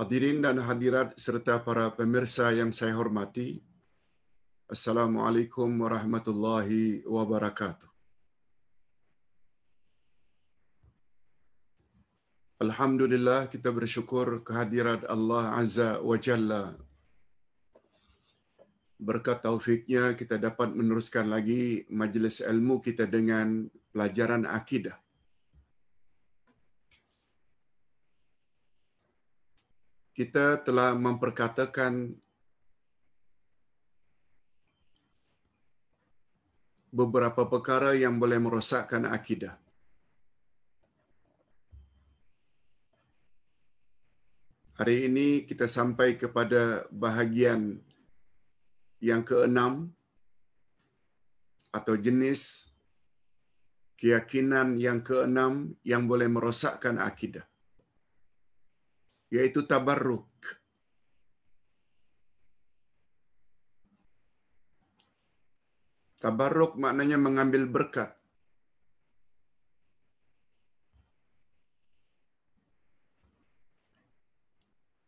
Hadirin dan hadirat serta para pemirsa yang saya hormati. Assalamualaikum warahmatullahi wabarakatuh. Alhamdulillah kita bersyukur kehadirat Allah Azza wa Jalla. Berkat taufiknya kita dapat meneruskan lagi majlis ilmu kita dengan pelajaran akidah. kita telah memperkatakan beberapa perkara yang boleh merosakkan akidah. Hari ini kita sampai kepada bahagian yang keenam atau jenis keyakinan yang keenam yang boleh merosakkan akidah yaitu tabarruk. Tabarruk maknanya mengambil berkat.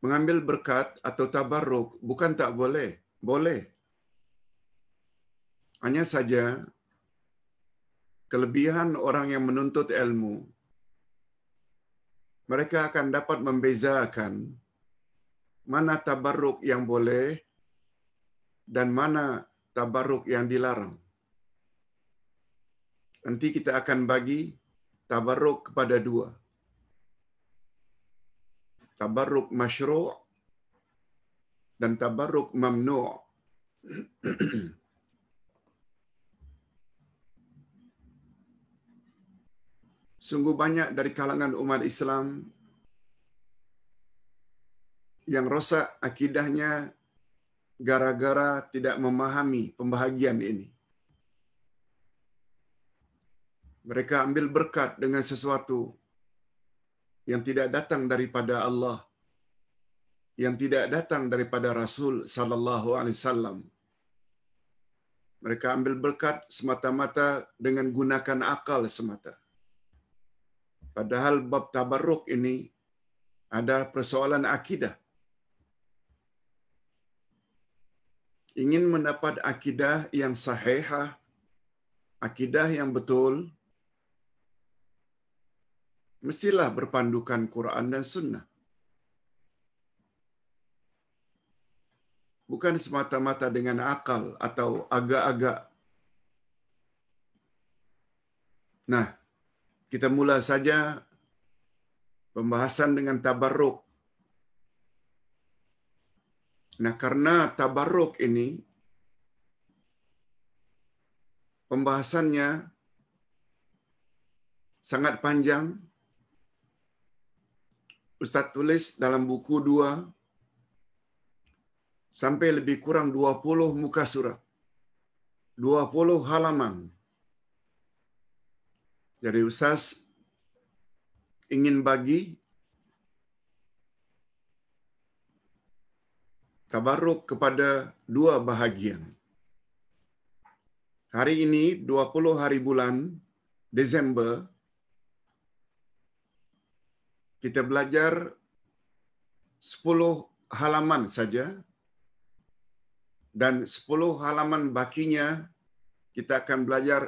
Mengambil berkat atau tabarruk bukan tak boleh, boleh. Hanya saja kelebihan orang yang menuntut ilmu mereka akan dapat membezakan mana tabarruk yang boleh dan mana tabarruk yang dilarang. Nanti kita akan bagi tabarruk kepada dua. Tabarruk masyru' dan tabarruk mamnu'. sungguh banyak dari kalangan umat Islam yang rosak akidahnya gara-gara tidak memahami pembahagian ini. Mereka ambil berkat dengan sesuatu yang tidak datang daripada Allah, yang tidak datang daripada Rasul sallallahu alaihi wasallam. Mereka ambil berkat semata-mata dengan gunakan akal semata. Padahal bab tabarruk ini adalah persoalan akidah. Ingin mendapat akidah yang sahihah, akidah yang betul, mestilah berpandukan Quran dan Sunnah. Bukan semata-mata dengan akal atau agak-agak. Nah, kita mula saja pembahasan dengan tabarruk. Nah, karena tabarruk ini pembahasannya sangat panjang. Ustaz tulis dalam buku dua sampai lebih kurang 20 muka surat. 20 halaman. Jadi Ustaz ingin bagi tabaruk kepada dua bahagian. Hari ini 20 hari bulan Desember kita belajar 10 halaman saja dan 10 halaman bakinya kita akan belajar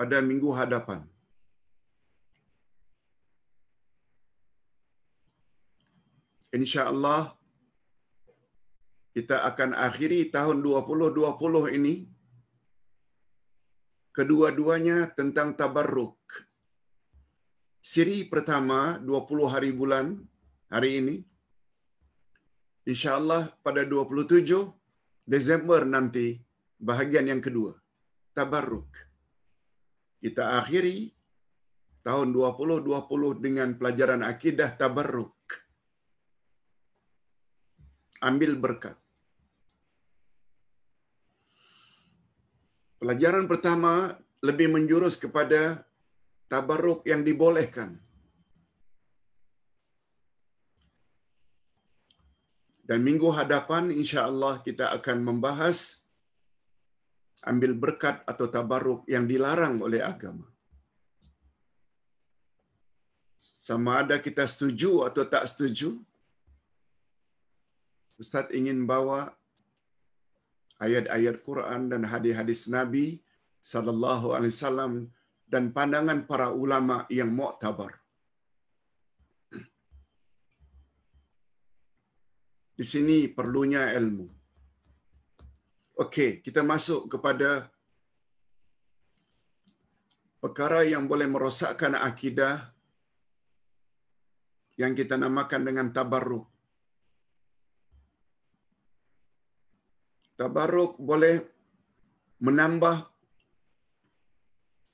pada minggu hadapan. insyaallah kita akan akhiri tahun 2020 ini kedua-duanya tentang tabarruk. Siri pertama 20 hari bulan hari ini insyaallah pada 27 Desember nanti bahagian yang kedua tabarruk. Kita akhiri tahun 2020 dengan pelajaran akidah tabarruk ambil berkat. Pelajaran pertama lebih menjurus kepada tabarruk yang dibolehkan. Dan minggu hadapan insya-Allah kita akan membahas ambil berkat atau tabarruk yang dilarang oleh agama. Sama ada kita setuju atau tak setuju, Ustaz ingin bawa ayat-ayat Quran dan hadis-hadis Nabi sallallahu alaihi wasallam dan pandangan para ulama yang muktabar. Di sini perlunya ilmu. Okey, kita masuk kepada perkara yang boleh merosakkan akidah yang kita namakan dengan tabarruk. tabaruk boleh menambah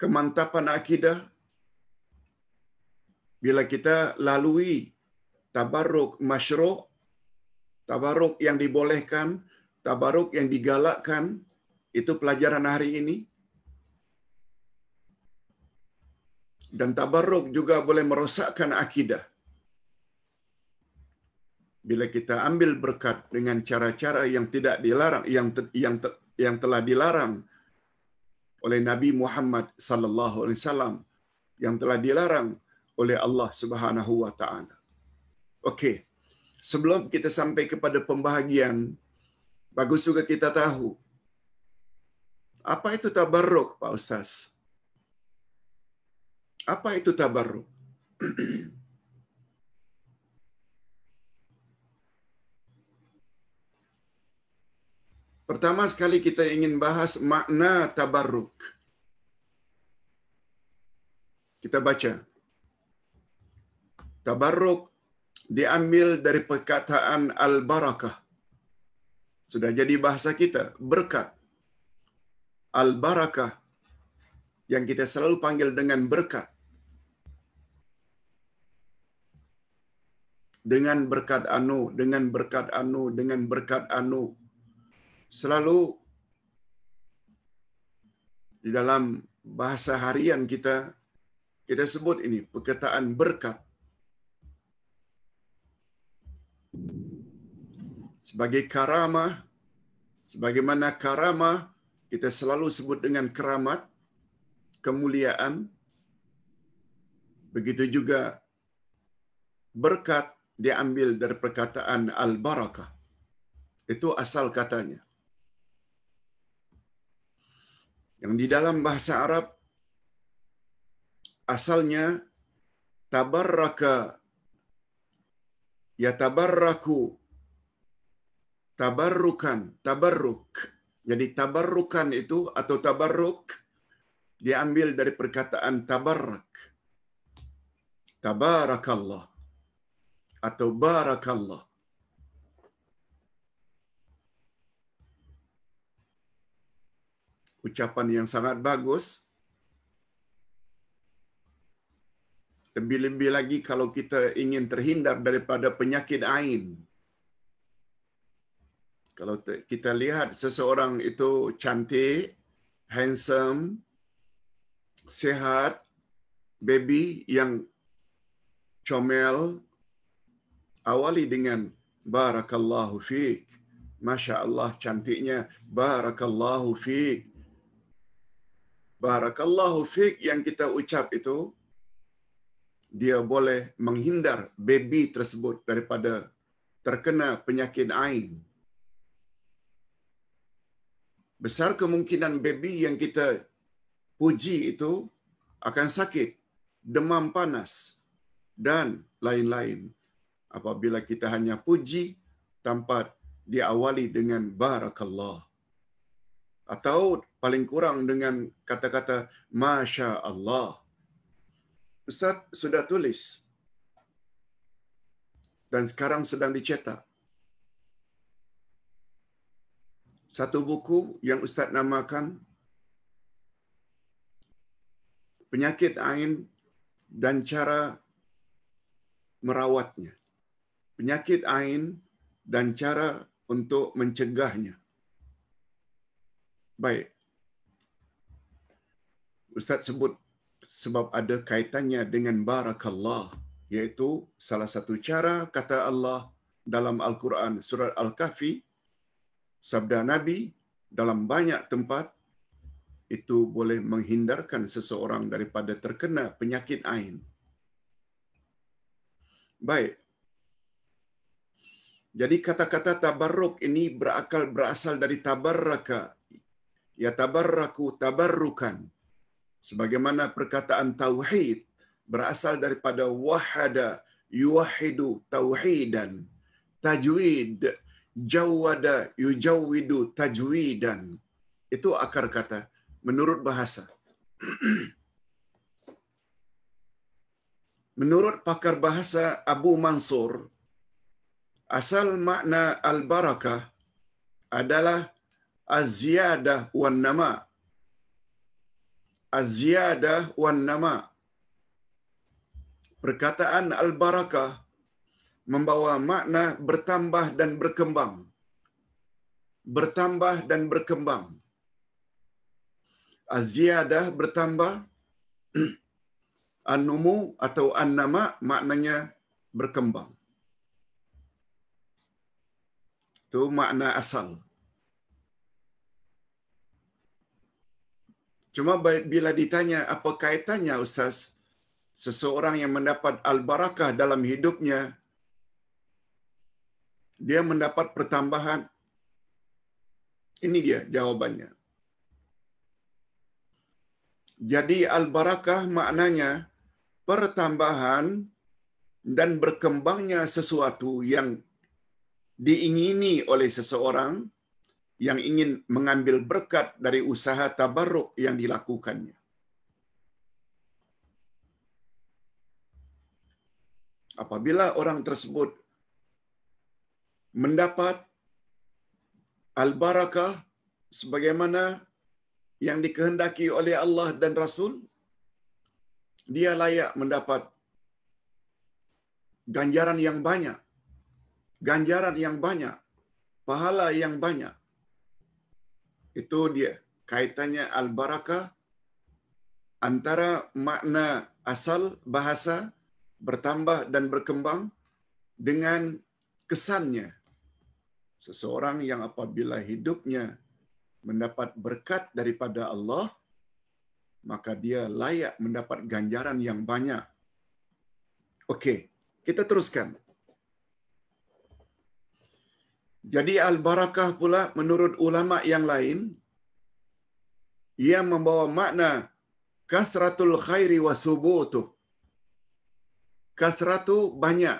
kemantapan akidah bila kita lalui tabaruk masyru' tabaruk yang dibolehkan tabaruk yang digalakkan itu pelajaran hari ini dan tabaruk juga boleh merosakkan akidah bila kita ambil berkat dengan cara-cara yang tidak dilarang yang te, yang te, yang telah dilarang oleh Nabi Muhammad sallallahu alaihi wasallam yang telah dilarang oleh Allah Subhanahu wa taala. Okey. Sebelum kita sampai kepada pembahagian bagus juga kita tahu apa itu tabarruk Pak Ustaz? Apa itu tabarruk? Pertama sekali kita ingin bahas makna tabarruk. Kita baca. Tabarruk diambil dari perkataan al-barakah. Sudah jadi bahasa kita, berkat. Al-barakah yang kita selalu panggil dengan berkat. Dengan berkat anu, dengan berkat anu, dengan berkat anu selalu di dalam bahasa harian kita kita sebut ini perkataan berkat sebagai karamah sebagaimana karamah kita selalu sebut dengan keramat kemuliaan begitu juga berkat diambil dari perkataan al-barakah itu asal katanya yang di dalam bahasa Arab asalnya tabarraka ya tabarraku tabarrukan tabarruk jadi tabarrukan itu atau tabarruk diambil dari perkataan tabarrak tabarakallah atau barakallah ucapan yang sangat bagus. Lebih-lebih lagi kalau kita ingin terhindar daripada penyakit ain. Kalau kita lihat seseorang itu cantik, handsome, sehat, baby yang comel, awali dengan barakallahu fiik. Masya Allah cantiknya, barakallahu fiik barakallahu fiq yang kita ucap itu dia boleh menghindar baby tersebut daripada terkena penyakit ain besar kemungkinan baby yang kita puji itu akan sakit demam panas dan lain-lain apabila kita hanya puji tanpa diawali dengan barakallah atau paling kurang dengan kata-kata Masya Allah. Ustaz sudah tulis dan sekarang sedang dicetak. Satu buku yang Ustaz namakan Penyakit Ain dan Cara Merawatnya. Penyakit Ain dan Cara untuk Mencegahnya. Baik, Ustaz sebut sebab ada kaitannya dengan barakallah iaitu salah satu cara kata Allah dalam Al-Quran surat Al-Kahfi sabda Nabi dalam banyak tempat itu boleh menghindarkan seseorang daripada terkena penyakit ain. Baik. Jadi kata-kata tabarruk ini berakal berasal dari tabarraka. Ya tabarraku tabarrukan sebagaimana perkataan tauhid berasal daripada wahada yuwahidu tauhidan tajwid jawada yujawidu tajwidan itu akar kata menurut bahasa menurut pakar bahasa Abu Mansur asal makna al-barakah adalah az-ziyadah wan-nama' aziyadah wan nama perkataan al-barakah membawa makna bertambah dan berkembang bertambah dan berkembang aziyadah bertambah an-numu atau an-nama maknanya berkembang itu makna asal Cuma bila ditanya apa kaitannya Ustaz, seseorang yang mendapat al-barakah dalam hidupnya, dia mendapat pertambahan. Ini dia jawabannya. Jadi al-barakah maknanya pertambahan dan berkembangnya sesuatu yang diingini oleh seseorang, yang ingin mengambil berkat dari usaha tabarruk yang dilakukannya. Apabila orang tersebut mendapat al-barakah sebagaimana yang dikehendaki oleh Allah dan Rasul, dia layak mendapat ganjaran yang banyak, ganjaran yang banyak, pahala yang banyak. itu dia kaitannya al-barakah antara makna asal bahasa bertambah dan berkembang dengan kesannya seseorang yang apabila hidupnya mendapat berkat daripada Allah maka dia layak mendapat ganjaran yang banyak. Okey, kita teruskan. Jadi al-barakah pula menurut ulama yang lain ia membawa makna kasratul khairi wa subutu. Kasratu banyak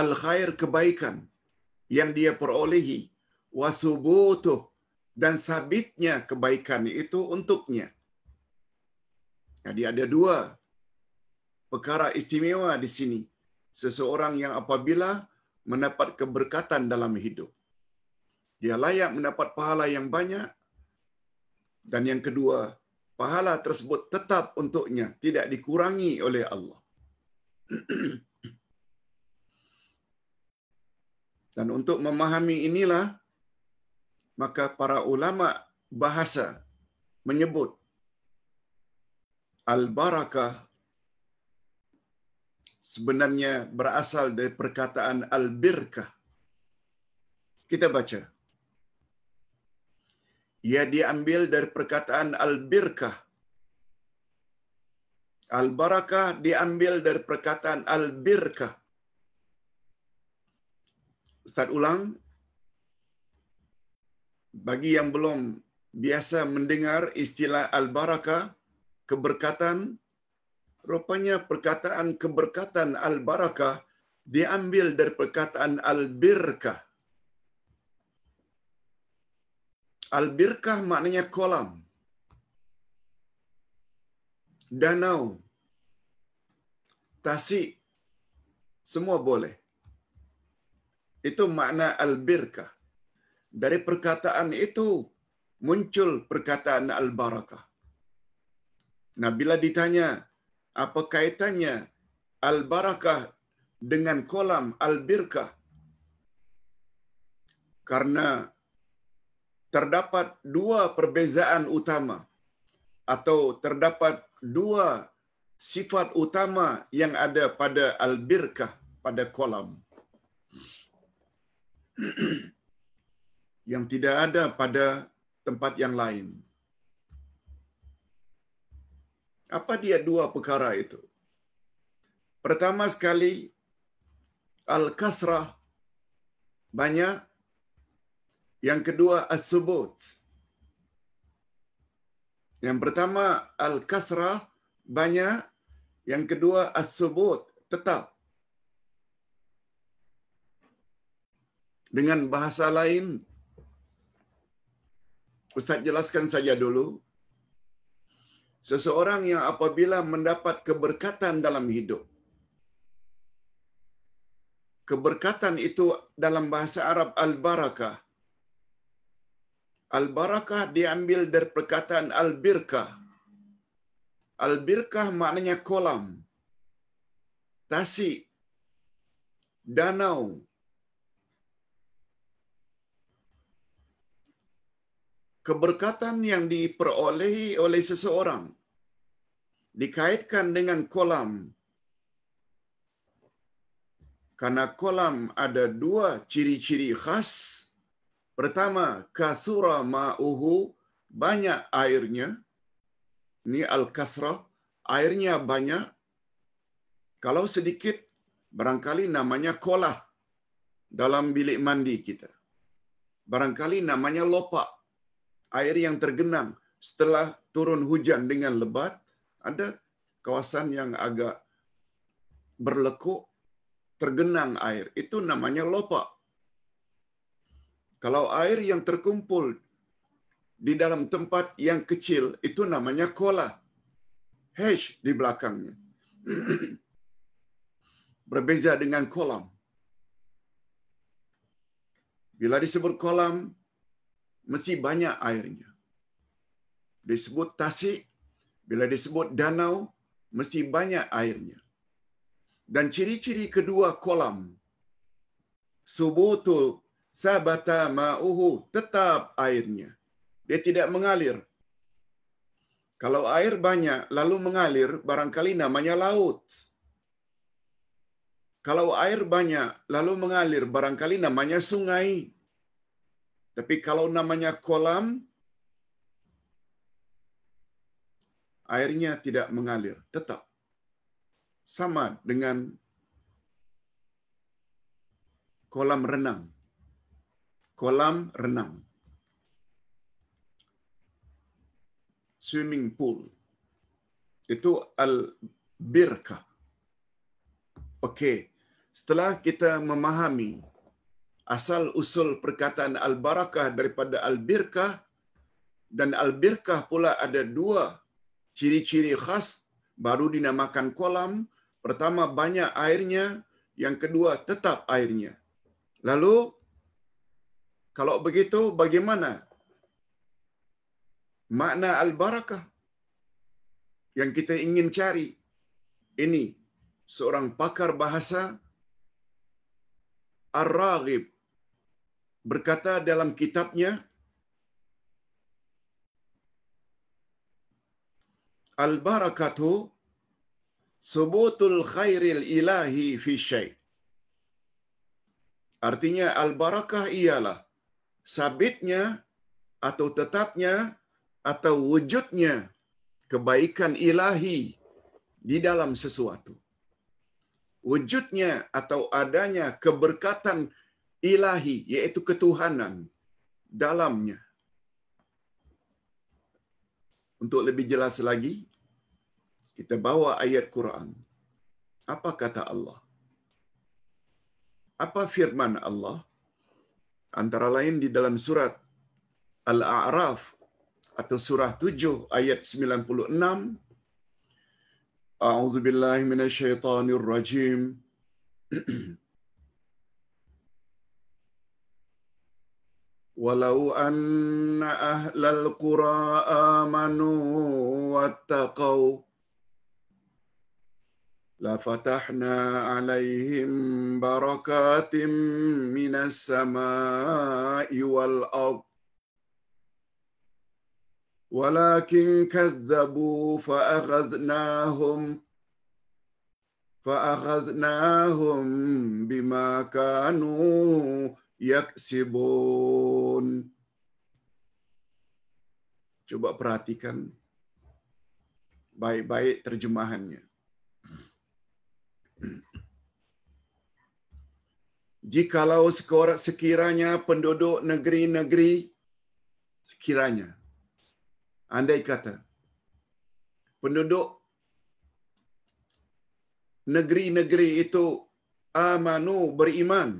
al khair kebaikan yang dia perolehi wa subutu dan sabitnya kebaikan itu untuknya. Jadi ada dua perkara istimewa di sini. Seseorang yang apabila mendapat keberkatan dalam hidup. Dia layak mendapat pahala yang banyak. Dan yang kedua, pahala tersebut tetap untuknya, tidak dikurangi oleh Allah. Dan untuk memahami inilah, maka para ulama bahasa menyebut al-barakah sebenarnya berasal dari perkataan al-birkah. Kita baca. Ia diambil dari perkataan al-birkah. Al-barakah diambil dari perkataan al-birkah. Ustaz ulang. Bagi yang belum biasa mendengar istilah al-barakah, keberkatan, rupanya perkataan keberkatan al-barakah diambil dari perkataan al-birkah. Al-birkah maknanya kolam. Danau. Tasik. Semua boleh. Itu makna al-birkah. Dari perkataan itu muncul perkataan al-barakah. Nah, bila ditanya, apa kaitannya al-barakah dengan kolam al-birkah? Karena terdapat dua perbezaan utama atau terdapat dua sifat utama yang ada pada al-birkah, pada kolam. yang tidak ada pada tempat yang lain. Apa dia dua perkara itu? Pertama sekali, al-kasrah, banyak. Yang kedua, as-subut. Yang pertama, al-kasrah, banyak. Yang kedua, as-subut, tetap. Dengan bahasa lain, Ustaz jelaskan saja dulu. seseorang yang apabila mendapat keberkatan dalam hidup keberkatan itu dalam bahasa Arab al-barakah al-barakah diambil dari perkataan al-birkah al-birkah maknanya kolam tasik danau keberkatan yang diperolehi oleh seseorang dikaitkan dengan kolam. Karena kolam ada dua ciri-ciri khas. Pertama, kasura ma'uhu, banyak airnya. Ini al-kasra, airnya banyak. Kalau sedikit, barangkali namanya kolah dalam bilik mandi kita. Barangkali namanya lopak air yang tergenang setelah turun hujan dengan lebat, ada kawasan yang agak berlekuk, tergenang air. Itu namanya lopa. Kalau air yang terkumpul di dalam tempat yang kecil, itu namanya kola. Hedge di belakangnya. Berbeza dengan kolam. Bila disebut kolam, mesti banyak airnya. Disebut tasik, bila disebut danau, mesti banyak airnya. Dan ciri-ciri kedua kolam, subutu sabata ma'uhu, tetap airnya. Dia tidak mengalir. Kalau air banyak lalu mengalir, barangkali namanya laut. Kalau air banyak lalu mengalir, barangkali namanya sungai. Tapi kalau namanya kolam, airnya tidak mengalir, tetap. Sama dengan kolam renang. Kolam renang. Swimming pool. Itu al birka. Oke, okay. setelah kita memahami asal usul perkataan al-barakah daripada al-birkah dan al-birkah pula ada dua ciri-ciri khas baru dinamakan kolam. Pertama banyak airnya, yang kedua tetap airnya. Lalu kalau begitu bagaimana makna al-barakah yang kita ingin cari? Ini seorang pakar bahasa ar ragib berkata dalam kitabnya Al-barakatu subutul khairil ilahi fi syai. Artinya al-barakah ialah sabitnya atau tetapnya atau wujudnya kebaikan ilahi di dalam sesuatu. Wujudnya atau adanya keberkatan ilahi iaitu ketuhanan dalamnya untuk lebih jelas lagi kita bawa ayat Quran apa kata Allah apa firman Allah antara lain di dalam surat Al-A'raf atau surah 7 ayat 96 A'udzubillahi minasyaitonirrajim ولو أن أهل القرى آمنوا واتقوا لفتحنا عليهم بركات من السماء والأرض ولكن كذبوا فأخذناهم فأخذناهم بما كانوا yaksibun. Cuba perhatikan baik-baik terjemahannya. Jikalau sekiranya penduduk negeri-negeri, sekiranya, andai kata, penduduk negeri-negeri itu amanu beriman,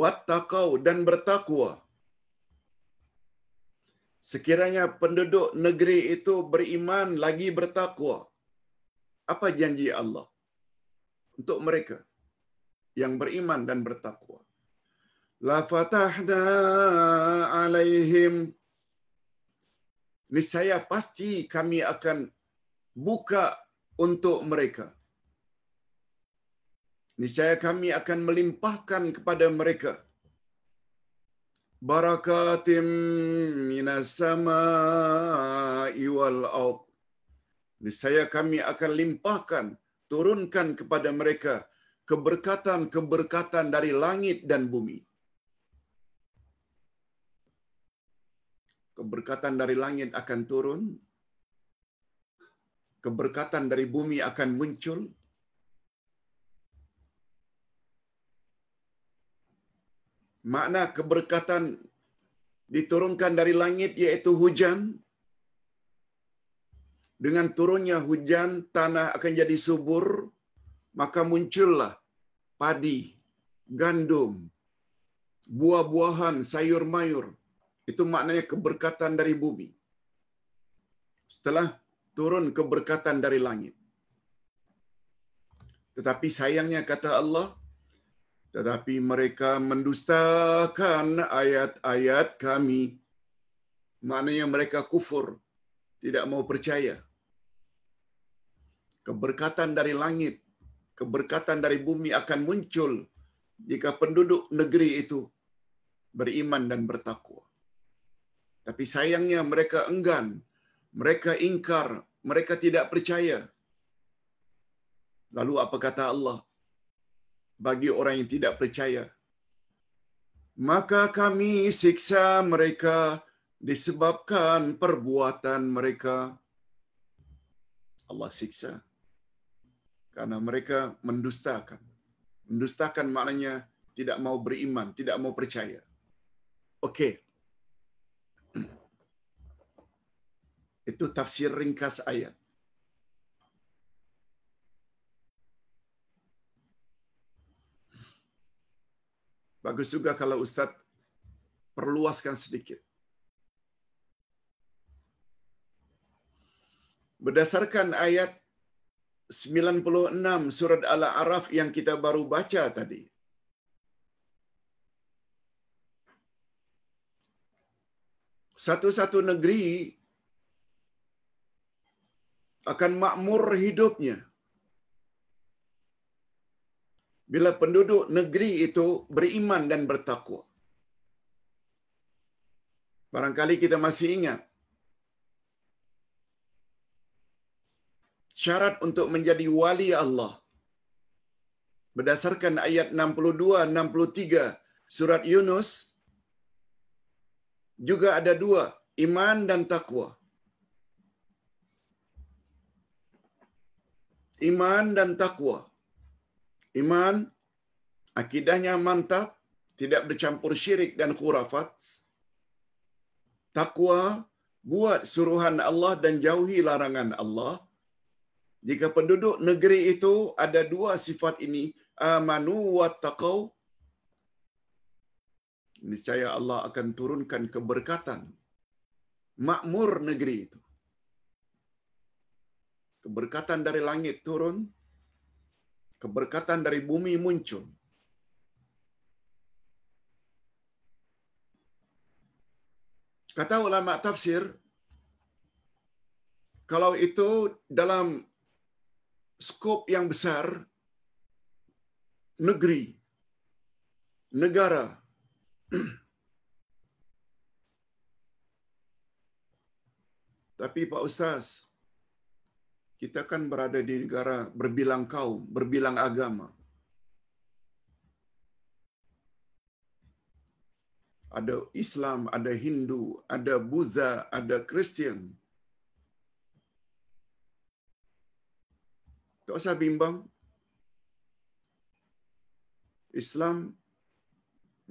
wattaqau dan bertakwa. Sekiranya penduduk negeri itu beriman lagi bertakwa, apa janji Allah untuk mereka yang beriman dan bertakwa? La fatahna alaihim. Niscaya pasti kami akan buka untuk mereka niscaya kami akan melimpahkan kepada mereka barakatim minas sama wal aut. Niscaya kami akan limpahkan, turunkan kepada mereka keberkatan-keberkatan dari langit dan bumi. Keberkatan dari langit akan turun, keberkatan dari bumi akan muncul, makna keberkatan diturunkan dari langit iaitu hujan. Dengan turunnya hujan, tanah akan jadi subur, maka muncullah padi, gandum, buah-buahan, sayur-mayur. Itu maknanya keberkatan dari bumi. Setelah turun keberkatan dari langit. Tetapi sayangnya kata Allah, tetapi mereka mendustakan ayat-ayat kami. Maknanya mereka kufur, tidak mau percaya. Keberkatan dari langit, keberkatan dari bumi akan muncul jika penduduk negeri itu beriman dan bertakwa. Tapi sayangnya mereka enggan, mereka ingkar, mereka tidak percaya. Lalu apa kata Allah? bagi orang yang tidak percaya. Maka kami siksa mereka disebabkan perbuatan mereka. Allah siksa. Karena mereka mendustakan. Mendustakan maknanya tidak mau beriman, tidak mau percaya. Okey. Itu tafsir ringkas ayat. Bagus juga kalau Ustadz perluaskan sedikit. Berdasarkan ayat 96 surat Al-A'raf yang kita baru baca tadi. Satu-satu negeri akan makmur hidupnya bila penduduk negeri itu beriman dan bertakwa. Barangkali kita masih ingat syarat untuk menjadi wali Allah berdasarkan ayat 62-63 surat Yunus juga ada dua, iman dan takwa. Iman dan takwa iman akidahnya mantap tidak bercampur syirik dan khurafat takwa buat suruhan Allah dan jauhi larangan Allah jika penduduk negeri itu ada dua sifat ini amanu wa taqau niscaya Allah akan turunkan keberkatan makmur negeri itu keberkatan dari langit turun keberkatan dari bumi muncul. Kata ulama tafsir, kalau itu dalam skop yang besar, negeri, negara, tapi Pak Ustaz, kita kan berada di negara berbilang kaum, berbilang agama. Ada Islam, ada Hindu, ada Buddha, ada Kristen. Tak usah bimbang. Islam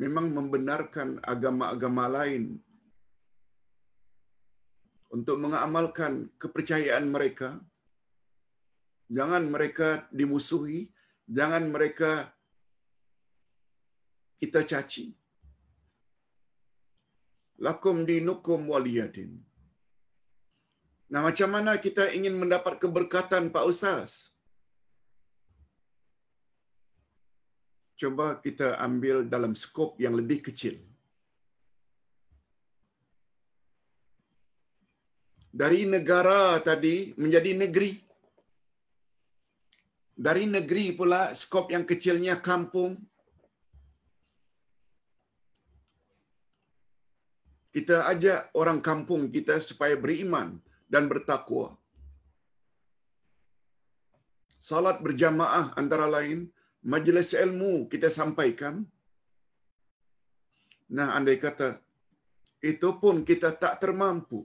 memang membenarkan agama-agama lain untuk mengamalkan kepercayaan mereka, Jangan mereka dimusuhi, jangan mereka kita caci. Lakum dinukum waliyadin. Nah, macam mana kita ingin mendapat keberkatan Pak Ustaz? Coba kita ambil dalam skop yang lebih kecil. Dari negara tadi menjadi negeri. dari negeri pula skop yang kecilnya kampung kita ajak orang kampung kita supaya beriman dan bertakwa salat berjamaah antara lain majlis ilmu kita sampaikan nah andai kata itu pun kita tak termampu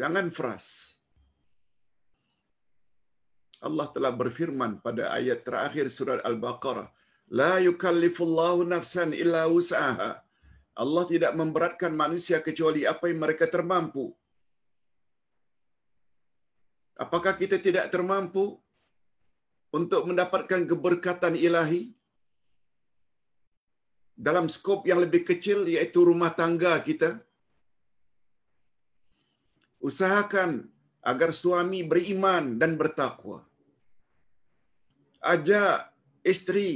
jangan frust Allah telah berfirman pada ayat terakhir surat Al-Baqarah, لا يكلف الله نفسا إلا وسعها. Allah tidak memberatkan manusia kecuali apa yang mereka termampu. Apakah kita tidak termampu untuk mendapatkan keberkatan ilahi dalam skop yang lebih kecil yaitu rumah tangga kita? Usahakan agar suami beriman dan bertakwa ajak istri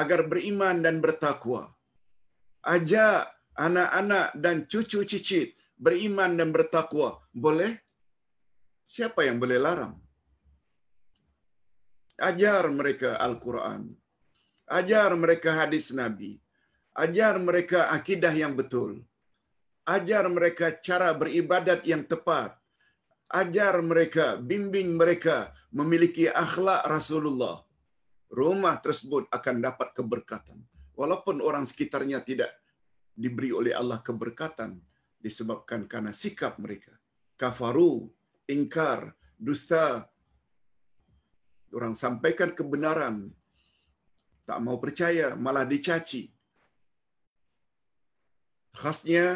agar beriman dan bertakwa. Ajak anak-anak dan cucu cicit beriman dan bertakwa. Boleh? Siapa yang boleh larang? Ajar mereka Al-Quran. Ajar mereka hadis Nabi. Ajar mereka akidah yang betul. Ajar mereka cara beribadat yang tepat. Ajar mereka, bimbing mereka memiliki akhlak Rasulullah. rumah tersebut akan dapat keberkatan. Walaupun orang sekitarnya tidak diberi oleh Allah keberkatan disebabkan karena sikap mereka. Kafaru, ingkar, dusta. Orang sampaikan kebenaran, tak mau percaya, malah dicaci. Khasnya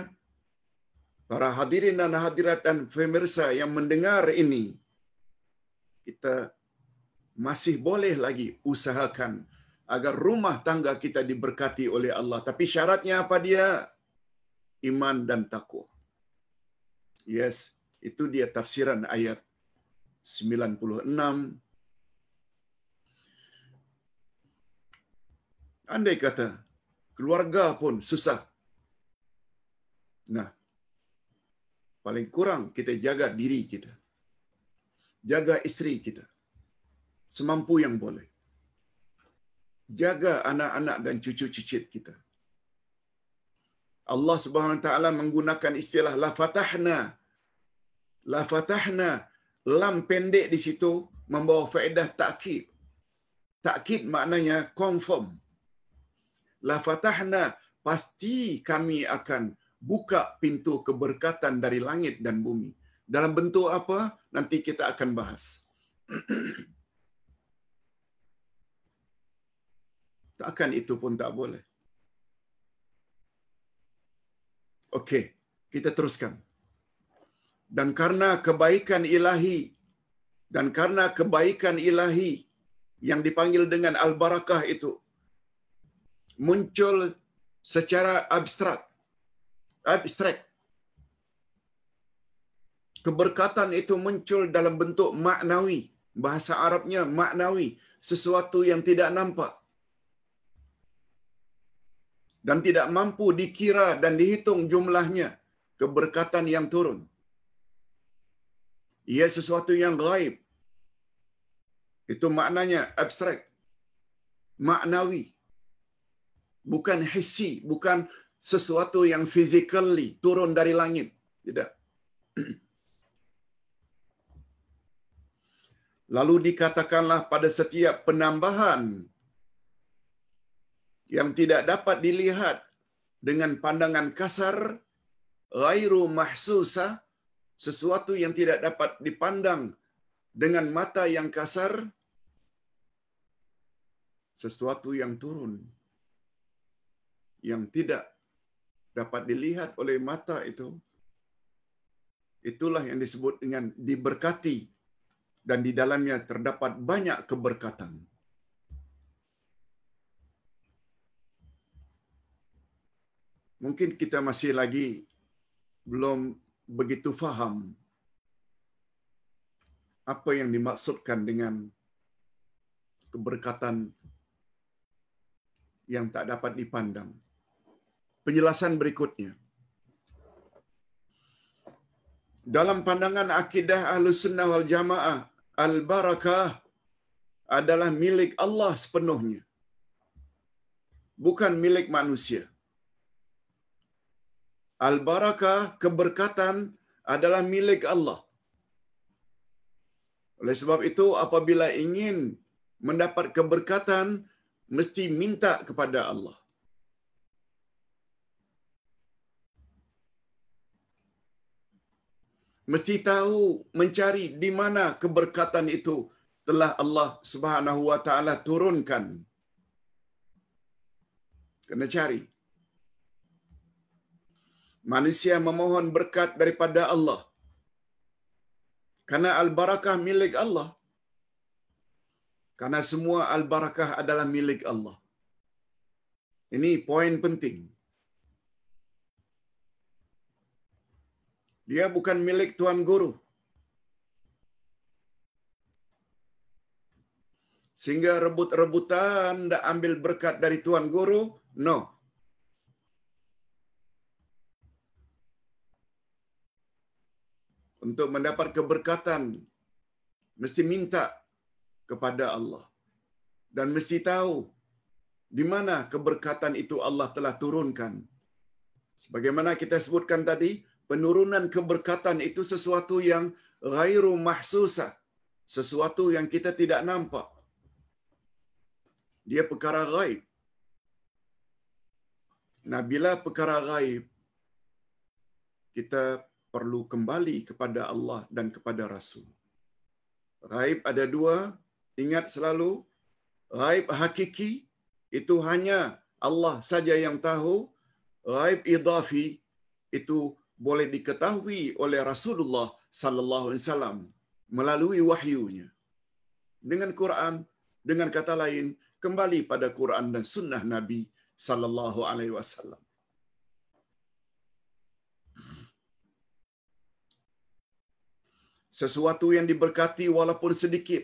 para hadirin dan hadirat dan pemirsa yang mendengar ini, kita masih boleh lagi usahakan agar rumah tangga kita diberkati oleh Allah. Tapi syaratnya apa dia? Iman dan takwa. Yes, itu dia tafsiran ayat 96. Andai kata keluarga pun susah. Nah, paling kurang kita jaga diri kita. Jaga istri kita semampu yang boleh. Jaga anak-anak dan cucu cicit kita. Allah Subhanahu Wa Taala menggunakan istilah la fatahna. La fatahna lam pendek di situ membawa faedah takkid. Takkid maknanya confirm. La fatahna pasti kami akan buka pintu keberkatan dari langit dan bumi. Dalam bentuk apa nanti kita akan bahas. Takkan itu pun tak boleh. Okey, kita teruskan. Dan karena kebaikan ilahi, dan karena kebaikan ilahi yang dipanggil dengan al-barakah itu muncul secara abstrak, abstrak. Keberkatan itu muncul dalam bentuk maknawi, bahasa Arabnya maknawi, sesuatu yang tidak nampak dan tidak mampu dikira dan dihitung jumlahnya keberkatan yang turun. Ia sesuatu yang gaib. Itu maknanya abstrak, maknawi. Bukan hissi, bukan sesuatu yang physically turun dari langit. Tidak. Lalu dikatakanlah pada setiap penambahan yang tidak dapat dilihat dengan pandangan kasar, ghairu mahsusa, sesuatu yang tidak dapat dipandang dengan mata yang kasar, sesuatu yang turun, yang tidak dapat dilihat oleh mata itu, itulah yang disebut dengan diberkati dan di dalamnya terdapat banyak keberkatan. mungkin kita masih lagi belum begitu faham apa yang dimaksudkan dengan keberkatan yang tak dapat dipandang. Penjelasan berikutnya. Dalam pandangan akidah Ahlus Sunnah wal Jamaah, al-barakah adalah milik Allah sepenuhnya. Bukan milik manusia. Al-barakah, keberkatan adalah milik Allah. Oleh sebab itu, apabila ingin mendapat keberkatan, mesti minta kepada Allah. Mesti tahu mencari di mana keberkatan itu telah Allah swt turunkan. Kena cari manusia memohon berkat daripada Allah. Karena al-barakah milik Allah. Karena semua al-barakah adalah milik Allah. Ini poin penting. Dia bukan milik tuan guru. Sehingga rebut-rebutan tak ambil berkat dari tuan guru, no, untuk mendapat keberkatan mesti minta kepada Allah dan mesti tahu di mana keberkatan itu Allah telah turunkan. Sebagaimana kita sebutkan tadi, penurunan keberkatan itu sesuatu yang ghairu mahsusa, sesuatu yang kita tidak nampak. Dia perkara ghaib. Nah, bila perkara ghaib, kita perlu kembali kepada Allah dan kepada Rasul. Raib ada dua, ingat selalu. Raib hakiki, itu hanya Allah saja yang tahu. Raib idafi, itu boleh diketahui oleh Rasulullah sallallahu alaihi wasallam melalui wahyunya. Dengan Quran, dengan kata lain, kembali pada Quran dan sunnah Nabi sallallahu alaihi wasallam. sesuatu yang diberkati walaupun sedikit.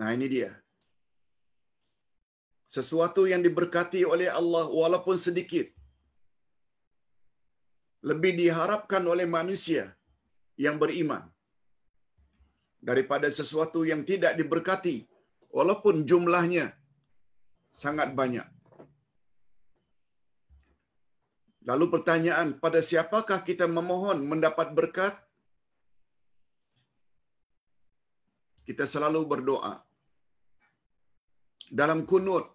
Nah ini dia. Sesuatu yang diberkati oleh Allah walaupun sedikit. Lebih diharapkan oleh manusia yang beriman. Daripada sesuatu yang tidak diberkati walaupun jumlahnya sangat banyak. Lalu pertanyaan, pada siapakah kita memohon mendapat berkat? kita selalu berdoa. Dalam kunut.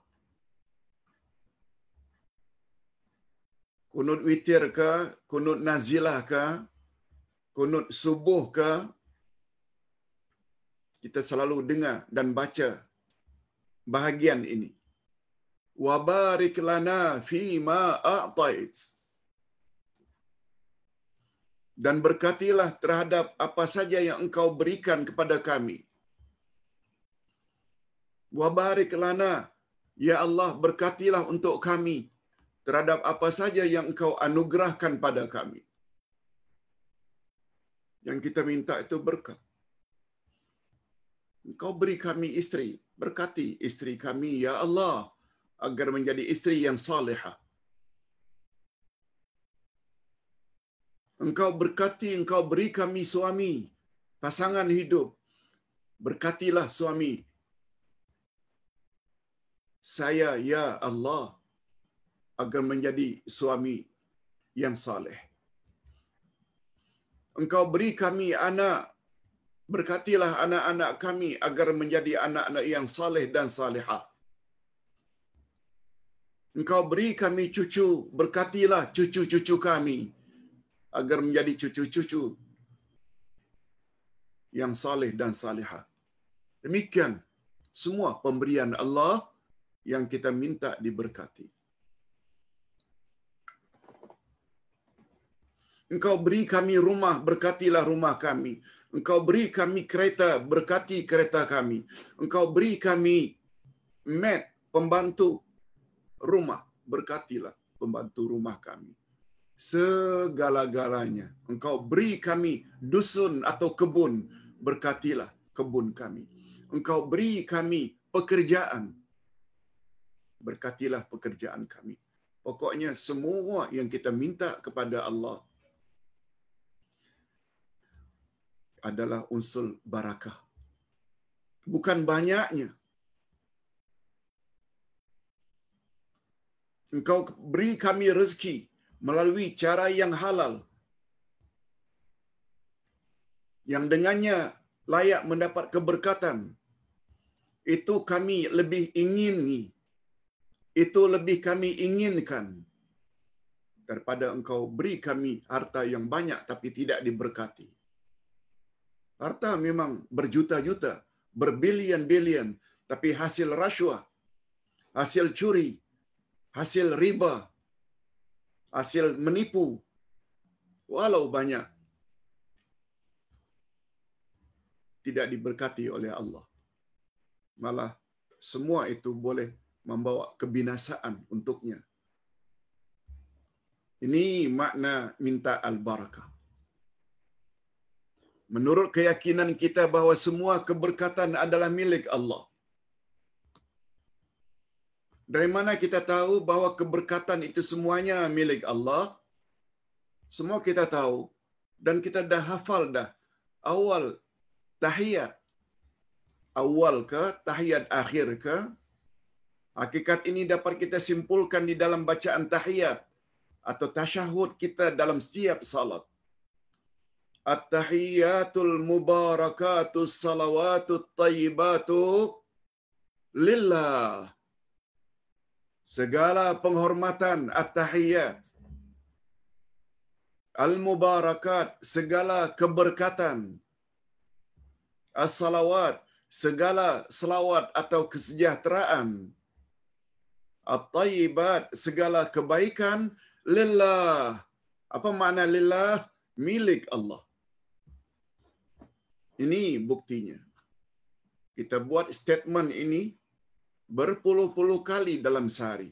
Kunut witir ke, kunut nazilah ke, kunut subuh ke, kita selalu dengar dan baca bahagian ini. Wa lana fi ma a'tait. Dan berkatilah terhadap apa saja yang engkau berikan kepada kami wa barik lana ya Allah berkatilah untuk kami terhadap apa saja yang engkau anugerahkan pada kami yang kita minta itu berkat engkau beri kami istri berkati istri kami ya Allah agar menjadi istri yang salehah. engkau berkati engkau beri kami suami pasangan hidup berkatilah suami saya ya Allah agar menjadi suami yang saleh. Engkau beri kami anak, berkatilah anak-anak kami agar menjadi anak-anak yang saleh dan salihah. Engkau beri kami cucu, berkatilah cucu-cucu kami agar menjadi cucu-cucu yang saleh dan salihah. Demikian semua pemberian Allah yang kita minta diberkati. Engkau beri kami rumah, berkatilah rumah kami. Engkau beri kami kereta, berkati kereta kami. Engkau beri kami mat pembantu rumah, berkatilah pembantu rumah kami. Segala-galanya. Engkau beri kami dusun atau kebun, berkatilah kebun kami. Engkau beri kami pekerjaan, berkatilah pekerjaan kami. Pokoknya semua yang kita minta kepada Allah adalah unsur barakah. Bukan banyaknya. Engkau beri kami rezeki melalui cara yang halal. Yang dengannya layak mendapat keberkatan. Itu kami lebih ingin nih itu lebih kami inginkan daripada engkau beri kami harta yang banyak tapi tidak diberkati. Harta memang berjuta-juta, berbilion-bilion, tapi hasil rasuah, hasil curi, hasil riba, hasil menipu, walau banyak, tidak diberkati oleh Allah. Malah semua itu boleh membawa kebinasaan untuknya. Ini makna minta al-barakah. Menurut keyakinan kita bahawa semua keberkatan adalah milik Allah. Dari mana kita tahu bahawa keberkatan itu semuanya milik Allah? Semua kita tahu dan kita dah hafal dah awal tahiyat awal ke tahiyat akhir ke Hakikat ini dapat kita simpulkan di dalam bacaan tahiyat atau tasyahud kita dalam setiap salat. At-tahiyyatul mubarakatu salawatu tayyibatu lillah. Segala penghormatan at-tahiyyat. Al-mubarakat, segala keberkatan. As-salawat, segala selawat atau kesejahteraan at-tayyibat segala kebaikan lillah. Apa makna lillah? Milik Allah. Ini buktinya. Kita buat statement ini berpuluh-puluh kali dalam sehari.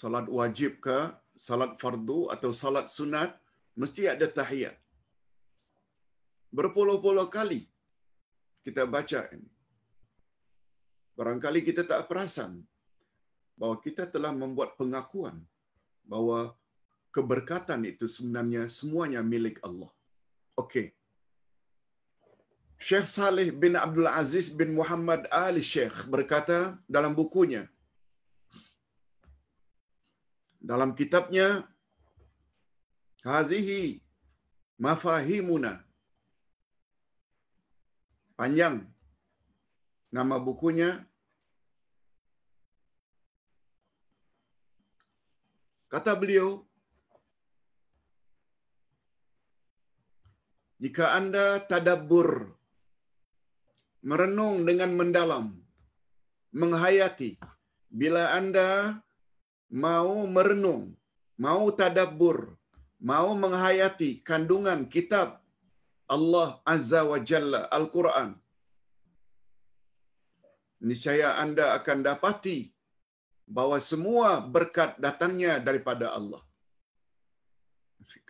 Salat wajib ke? Salat fardu atau salat sunat? mesti ada tahiyat. Berpuluh-puluh kali kita baca ini. Barangkali kita tak perasan bahawa kita telah membuat pengakuan bahawa keberkatan itu sebenarnya semuanya milik Allah. Okey. Syekh Saleh bin Abdul Aziz bin Muhammad Ali Syekh berkata dalam bukunya dalam kitabnya hadhihi mafahimuna. Panjang nama bukunya Kata beliau, jika anda tadabur, merenung dengan mendalam, menghayati, bila anda mau merenung, mau tadabur, mau menghayati kandungan kitab Allah Azza wa Jalla Al-Quran. Niscaya anda akan dapati bahawa semua berkat datangnya daripada Allah.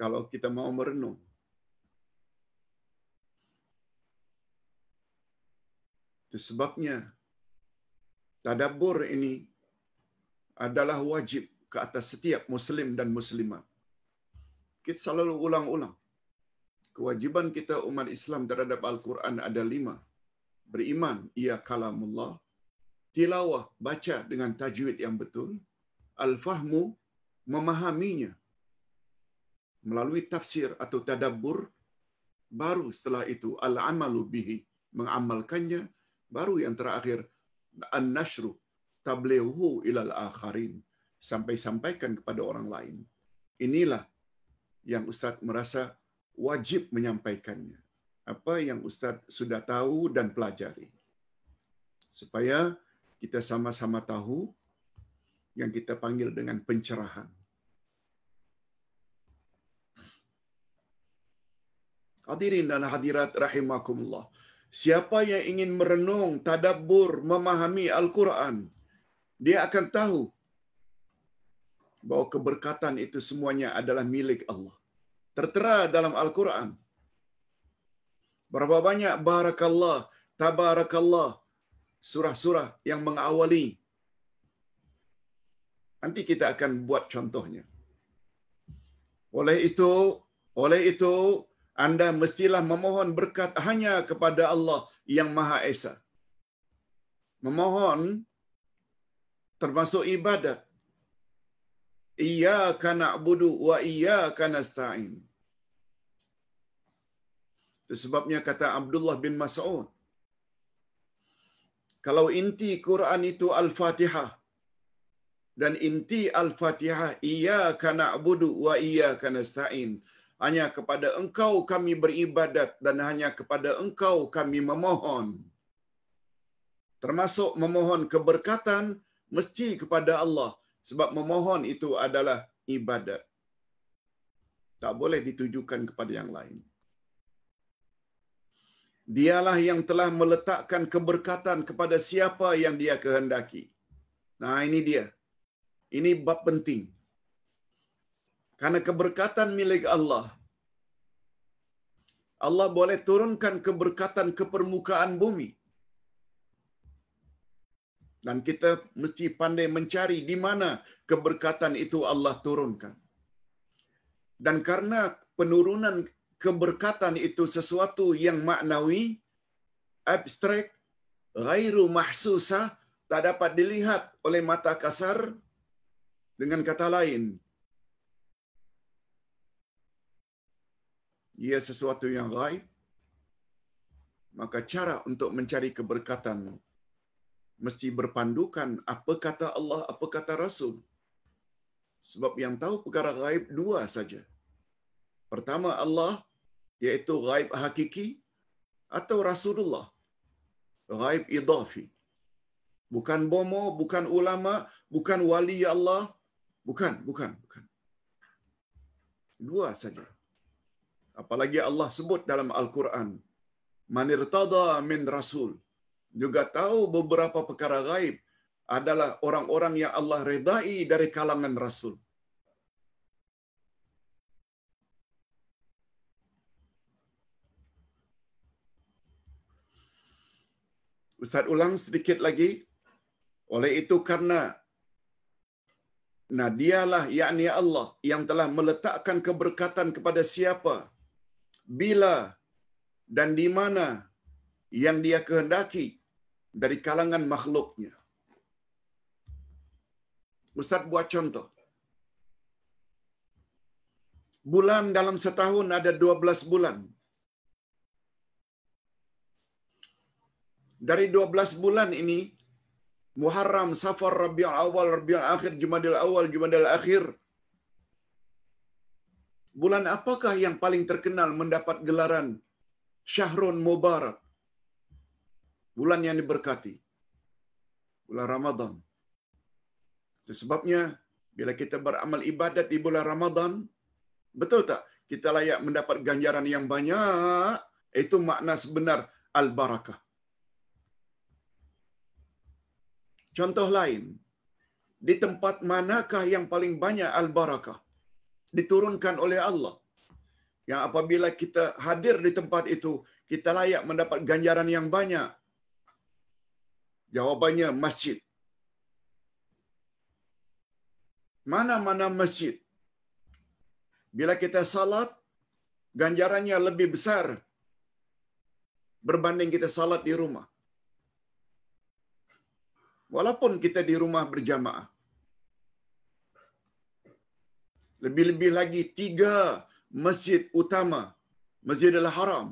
Kalau kita mau merenung. Itu sebabnya tadabbur ini adalah wajib ke atas setiap muslim dan muslimat kita selalu ulang-ulang. Kewajiban kita umat Islam terhadap Al-Quran ada lima. Beriman, ia kalamullah. Tilawah, baca dengan tajwid yang betul. Al-Fahmu, memahaminya. Melalui tafsir atau tadabbur, baru setelah itu al-amalu bihi, mengamalkannya. Baru yang terakhir, an-nashru, tablehu ilal-akharin, sampai-sampaikan kepada orang lain. Inilah yang Ustadz merasa wajib menyampaikannya. Apa yang Ustadz sudah tahu dan pelajari. Supaya kita sama-sama tahu yang kita panggil dengan pencerahan. Hadirin dan hadirat rahimakumullah. Siapa yang ingin merenung, tadabbur, memahami Al-Quran, dia akan tahu bahwa keberkatan itu semuanya adalah milik Allah. tertera dalam Al-Quran. Berapa banyak barakallah, tabarakallah, surah-surah yang mengawali. Nanti kita akan buat contohnya. Oleh itu, oleh itu anda mestilah memohon berkat hanya kepada Allah yang Maha Esa. Memohon termasuk ibadat. Iyyaka na'budu wa iyyaka nasta'in. Itu Sebabnya kata Abdullah bin Mas'ud, kalau inti Quran itu Al-Fatihah, dan inti Al-Fatihah, Iyaka na'budu wa iyaka nasta'in. Hanya kepada engkau kami beribadat dan hanya kepada engkau kami memohon. Termasuk memohon keberkatan mesti kepada Allah. Sebab memohon itu adalah ibadat. Tak boleh ditujukan kepada yang lain. Dialah yang telah meletakkan keberkatan kepada siapa yang dia kehendaki. Nah, ini dia. Ini bab penting. Karena keberkatan milik Allah. Allah boleh turunkan keberkatan ke permukaan bumi. Dan kita mesti pandai mencari di mana keberkatan itu Allah turunkan. Dan karena penurunan keberkatan itu sesuatu yang maknawi, abstrak, gairu mahsusa, tak dapat dilihat oleh mata kasar. Dengan kata lain, ia sesuatu yang gaib. Maka cara untuk mencari keberkatan mesti berpandukan apa kata Allah, apa kata Rasul. Sebab yang tahu perkara gaib dua saja. Pertama Allah, iaitu ghaib hakiki atau Rasulullah. Ghaib idafi. Bukan bomo, bukan ulama, bukan wali ya Allah. Bukan, bukan, bukan. Dua saja. Apalagi Allah sebut dalam Al-Quran. Manirtada min Rasul. Juga tahu beberapa perkara gaib adalah orang-orang yang Allah redai dari kalangan Rasul. Ustaz ulang sedikit lagi. Oleh itu karena nah dialah yakni Allah yang telah meletakkan keberkatan kepada siapa bila dan di mana yang dia kehendaki dari kalangan makhluknya. Ustaz buat contoh. Bulan dalam setahun ada 12 bulan. dari 12 bulan ini Muharram, Safar, Rabiul Awal, Rabiul Akhir, Jumadil Awal, Jumadil Akhir. Bulan apakah yang paling terkenal mendapat gelaran Syahrun Mubarak? Bulan yang diberkati. Bulan Ramadan. Itu sebabnya bila kita beramal ibadat di bulan Ramadan, betul tak? Kita layak mendapat ganjaran yang banyak. Itu makna sebenar al-barakah. Contoh lain, di tempat manakah yang paling banyak al-barakah diturunkan oleh Allah? Yang apabila kita hadir di tempat itu, kita layak mendapat ganjaran yang banyak. Jawabannya masjid. Mana-mana masjid. Bila kita salat, ganjarannya lebih besar berbanding kita salat di rumah walaupun kita di rumah berjamaah. Lebih-lebih lagi tiga masjid utama. Masjid Al-Haram,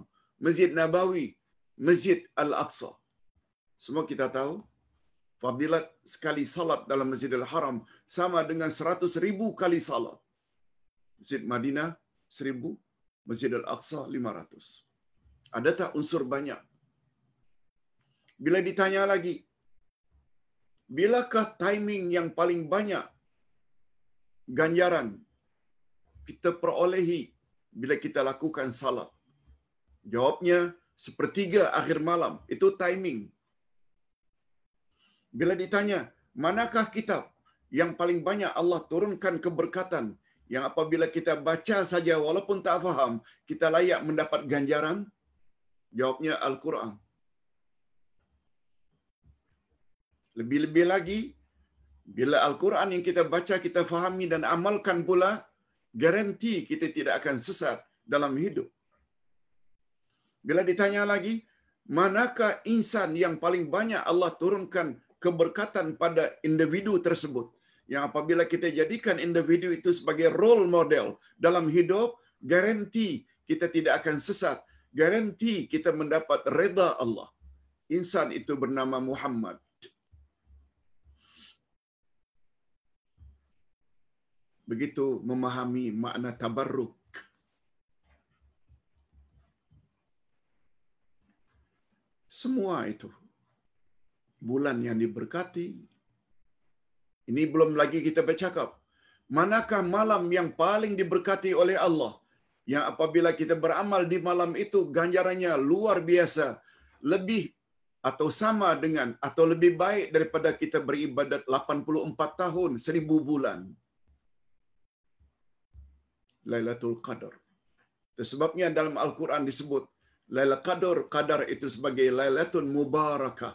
Masjid Nabawi, Masjid Al-Aqsa. Semua kita tahu, fadilat sekali salat dalam Masjid Al-Haram sama dengan seratus ribu kali salat. Masjid Madinah, seribu. Masjid Al-Aqsa, lima ratus. Ada tak unsur banyak? Bila ditanya lagi, bilakah timing yang paling banyak ganjaran kita perolehi bila kita lakukan salat? Jawabnya, sepertiga akhir malam. Itu timing. Bila ditanya, manakah kitab yang paling banyak Allah turunkan keberkatan yang apabila kita baca saja walaupun tak faham, kita layak mendapat ganjaran? Jawabnya Al-Quran. Lebih-lebih lagi, bila Al-Quran yang kita baca, kita fahami dan amalkan pula, garanti kita tidak akan sesat dalam hidup. Bila ditanya lagi, manakah insan yang paling banyak Allah turunkan keberkatan pada individu tersebut? Yang apabila kita jadikan individu itu sebagai role model dalam hidup, garanti kita tidak akan sesat. Garanti kita mendapat reda Allah. Insan itu bernama Muhammad begitu memahami makna tabarruk. Semua itu. Bulan yang diberkati. Ini belum lagi kita bercakap. Manakah malam yang paling diberkati oleh Allah? Yang apabila kita beramal di malam itu, ganjarannya luar biasa. Lebih atau sama dengan atau lebih baik daripada kita beribadat 84 tahun, 1000 bulan. Lailatul Qadar. Sebabnya dalam Al-Quran disebut Lailatul Qadar, Qadar itu sebagai Lailatul Mubarakah.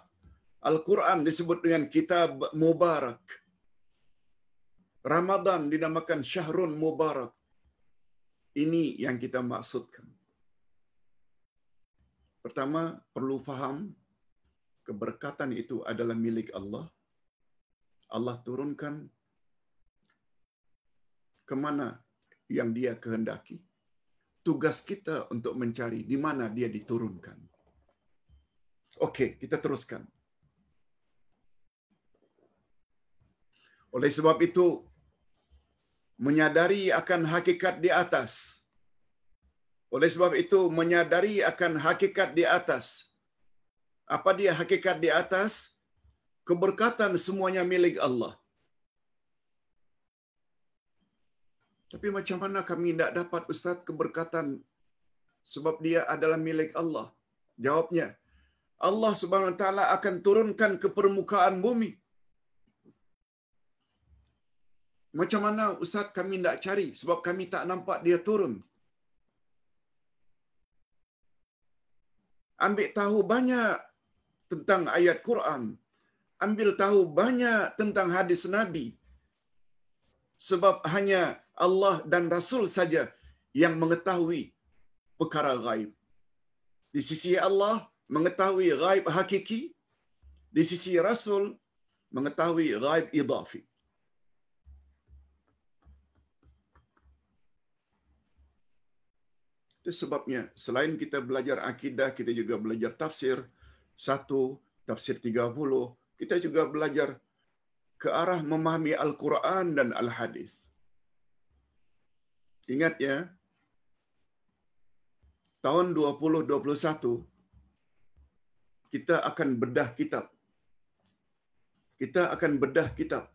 Al-Quran disebut dengan Kitab Mubarak. Ramadan dinamakan Syahrun Mubarak. Ini yang kita maksudkan. Pertama, perlu faham keberkatan itu adalah milik Allah. Allah turunkan kemana yang dia kehendaki. Tugas kita untuk mencari di mana dia diturunkan. Oke, kita teruskan. Oleh sebab itu, menyadari akan hakikat di atas. Oleh sebab itu, menyadari akan hakikat di atas. Apa dia hakikat di atas? Keberkatan semuanya milik Allah. Tapi macam mana kami tidak dapat Ustaz keberkatan sebab dia adalah milik Allah? Jawabnya, Allah Subhanahu Taala akan turunkan ke permukaan bumi. Macam mana Ustaz kami tidak cari sebab kami tak nampak dia turun? Ambil tahu banyak tentang ayat Quran. Ambil tahu banyak tentang hadis Nabi. Sebab hanya Allah dan Rasul saja yang mengetahui perkara gaib. Di sisi Allah mengetahui gaib hakiki, di sisi Rasul mengetahui gaib idafi. Itu sebabnya selain kita belajar akidah, kita juga belajar tafsir. Satu, tafsir tiga puluh, Kita juga belajar ke arah memahami Al-Quran dan Al-Hadis. Ingat ya, tahun 2021 kita akan bedah kitab. Kita akan bedah kitab.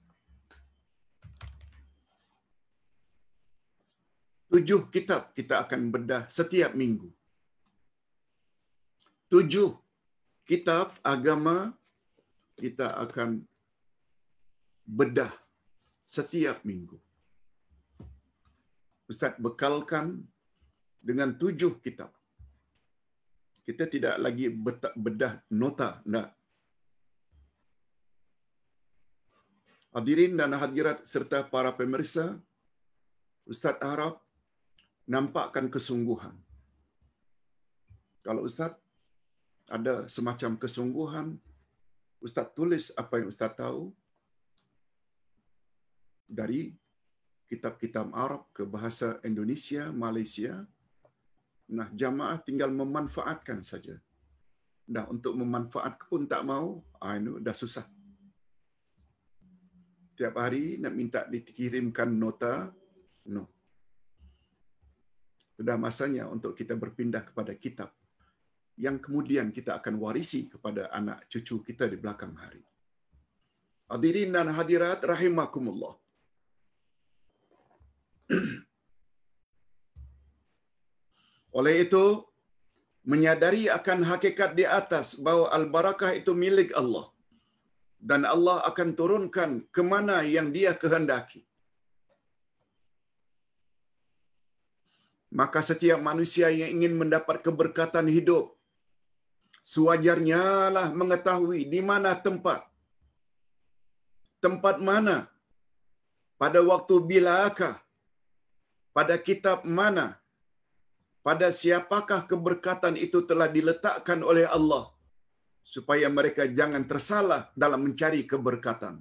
Tujuh kitab kita akan bedah setiap minggu. Tujuh kitab agama kita akan bedah setiap minggu. Ustaz bekalkan dengan tujuh kitab. Kita tidak lagi bedah nota, tidak. Hadirin dan hadirat serta para pemirsa, Ustaz Arab nampakkan kesungguhan. Kalau Ustaz ada semacam kesungguhan, Ustaz tulis apa yang Ustaz tahu dari kitab-kitab Arab ke bahasa Indonesia, Malaysia. Nah, jamaah tinggal memanfaatkan saja. Nah, untuk memanfaat, pun tak mau, ah ini dah susah. Setiap hari nak minta dikirimkan nota, no. Sudah masanya untuk kita berpindah kepada kitab yang kemudian kita akan warisi kepada anak cucu kita di belakang hari. Hadirin dan hadirat rahimakumullah. Oleh itu, menyadari akan hakikat di atas bahwa al-barakah itu milik Allah dan Allah akan turunkan ke mana yang dia kehendaki. Maka setiap manusia yang ingin mendapat keberkatan hidup, sewajarnya lah mengetahui di mana tempat, tempat mana, pada waktu bilakah pada kitab mana pada siapakah keberkatan itu telah diletakkan oleh Allah supaya mereka jangan tersalah dalam mencari keberkatan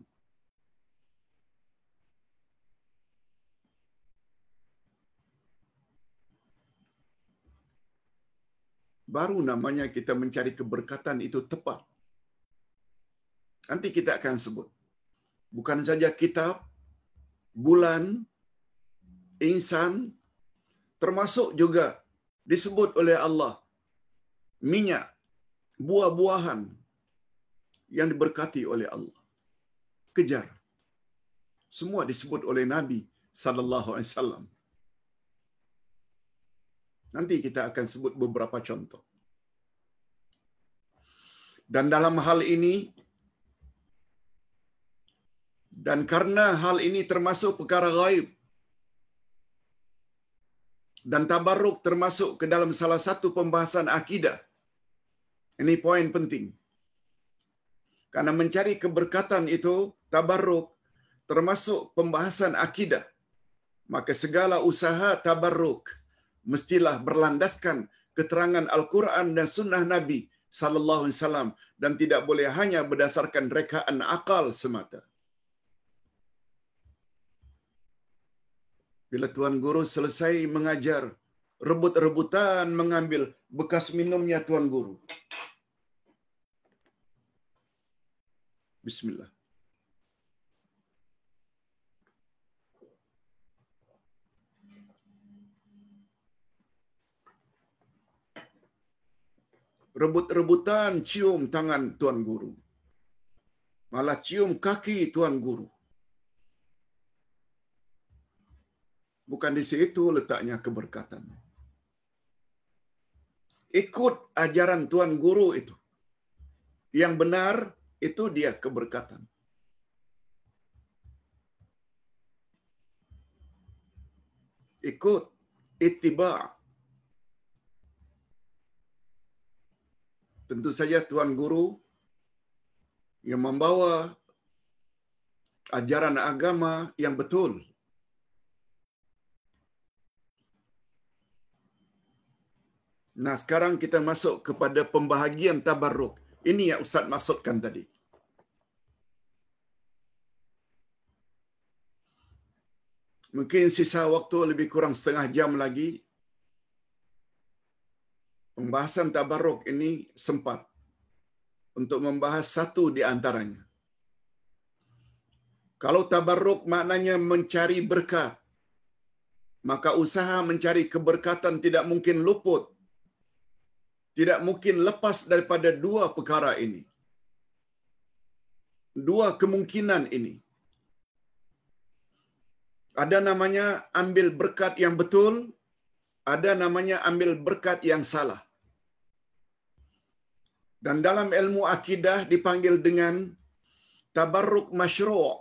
baru namanya kita mencari keberkatan itu tepat nanti kita akan sebut bukan saja kitab bulan insan termasuk juga disebut oleh Allah minyak buah-buahan yang diberkati oleh Allah kejar semua disebut oleh Nabi sallallahu alaihi wasallam nanti kita akan sebut beberapa contoh dan dalam hal ini dan karena hal ini termasuk perkara gaib dan tabarruk termasuk ke dalam salah satu pembahasan akidah. Ini poin penting. Karena mencari keberkatan itu tabarruk termasuk pembahasan akidah. Maka segala usaha tabarruk mestilah berlandaskan keterangan Al-Quran dan sunnah Nabi sallallahu alaihi wasallam dan tidak boleh hanya berdasarkan rekaan akal semata. Bila Tuan Guru selesai mengajar, rebut-rebutan mengambil bekas minumnya Tuan Guru. Bismillah. Rebut-rebutan cium tangan Tuan Guru. Malah cium kaki Tuan Guru. bukan di situ letaknya keberkatan. Ikut ajaran Tuan Guru itu. Yang benar itu dia keberkatan. Ikut itiba. Tentu saja Tuan Guru yang membawa ajaran agama yang betul Nah, sekarang kita masuk kepada pembahagian tabarruk. Ini yang Ustaz maksudkan tadi. Mungkin sisa waktu lebih kurang setengah jam lagi. Pembahasan tabarruk ini sempat untuk membahas satu di antaranya. Kalau tabarruk maknanya mencari berkat, maka usaha mencari keberkatan tidak mungkin luput tidak mungkin lepas daripada dua perkara ini. Dua kemungkinan ini. Ada namanya ambil berkat yang betul, ada namanya ambil berkat yang salah. Dan dalam ilmu akidah dipanggil dengan tabarruk masyru'.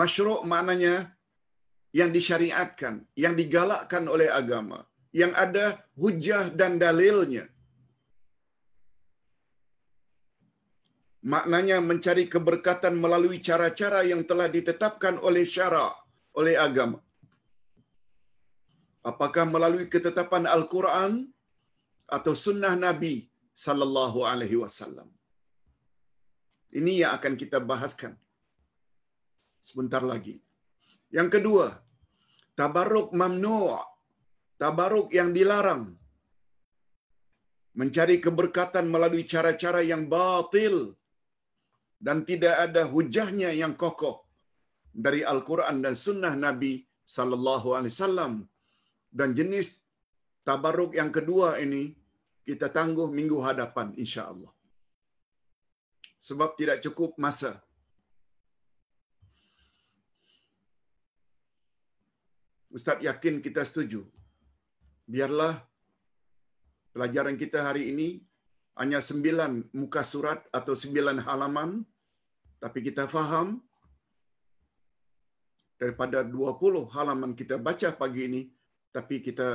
Masyru' maknanya yang disyariatkan, yang digalakkan oleh agama. yang ada hujah dan dalilnya. Maknanya mencari keberkatan melalui cara-cara yang telah ditetapkan oleh syara, oleh agama. Apakah melalui ketetapan Al-Quran atau sunnah Nabi Sallallahu Alaihi Wasallam. Ini yang akan kita bahaskan sebentar lagi. Yang kedua, tabarruk mamnu' tabaruk yang dilarang. Mencari keberkatan melalui cara-cara yang batil dan tidak ada hujahnya yang kokoh dari Al-Quran dan Sunnah Nabi Sallallahu Alaihi Wasallam. Dan jenis tabaruk yang kedua ini kita tangguh minggu hadapan insya Allah. Sebab tidak cukup masa. Ustaz yakin kita setuju biarlah pelajaran kita hari ini hanya sembilan muka surat atau sembilan halaman, tapi kita faham daripada 20 halaman kita baca pagi ini, tapi kita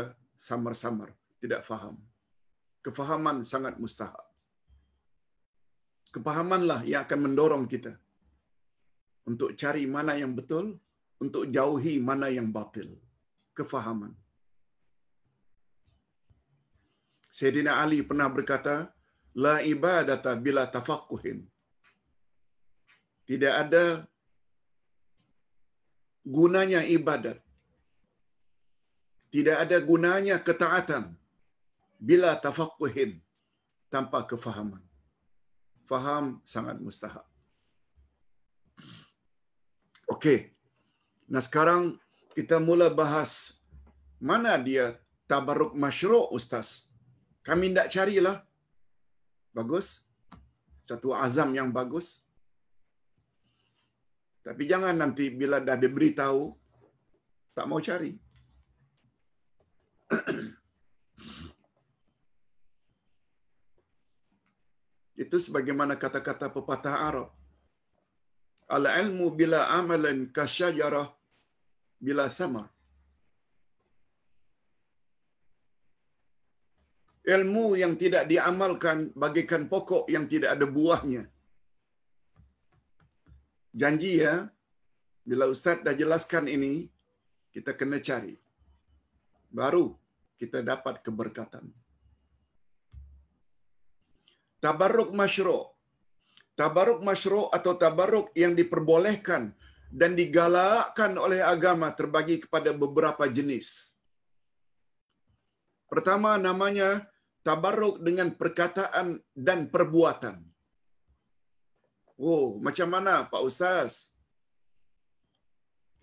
samar-samar, tidak faham. Kefahaman sangat mustahak. Kepahamanlah yang akan mendorong kita untuk cari mana yang betul, untuk jauhi mana yang batil. Kefahaman. Sayyidina Ali pernah berkata, La ibadata bila tafakuhin. Tidak ada gunanya ibadat. Tidak ada gunanya ketaatan bila tafakuhin tanpa kefahaman. Faham sangat mustahak. Okey. Nah sekarang kita mula bahas mana dia tabaruk masyru' Ustaz kami tidak carilah. Bagus. Satu azam yang bagus. Tapi jangan nanti bila dah diberitahu, tak mau cari. Itu sebagaimana kata-kata pepatah Arab. Al-ilmu bila amalan kasyajarah bila samar. Ilmu yang tidak diamalkan bagaikan pokok yang tidak ada buahnya. Janji ya, bila Ustaz dah jelaskan ini, kita kena cari. Baru kita dapat keberkatan. Tabaruk masyru' Tabaruk masyru atau tabaruk yang diperbolehkan dan digalakkan oleh agama terbagi kepada beberapa jenis. Pertama namanya tabarruk dengan perkataan dan perbuatan. Oh, macam mana Pak Ustaz?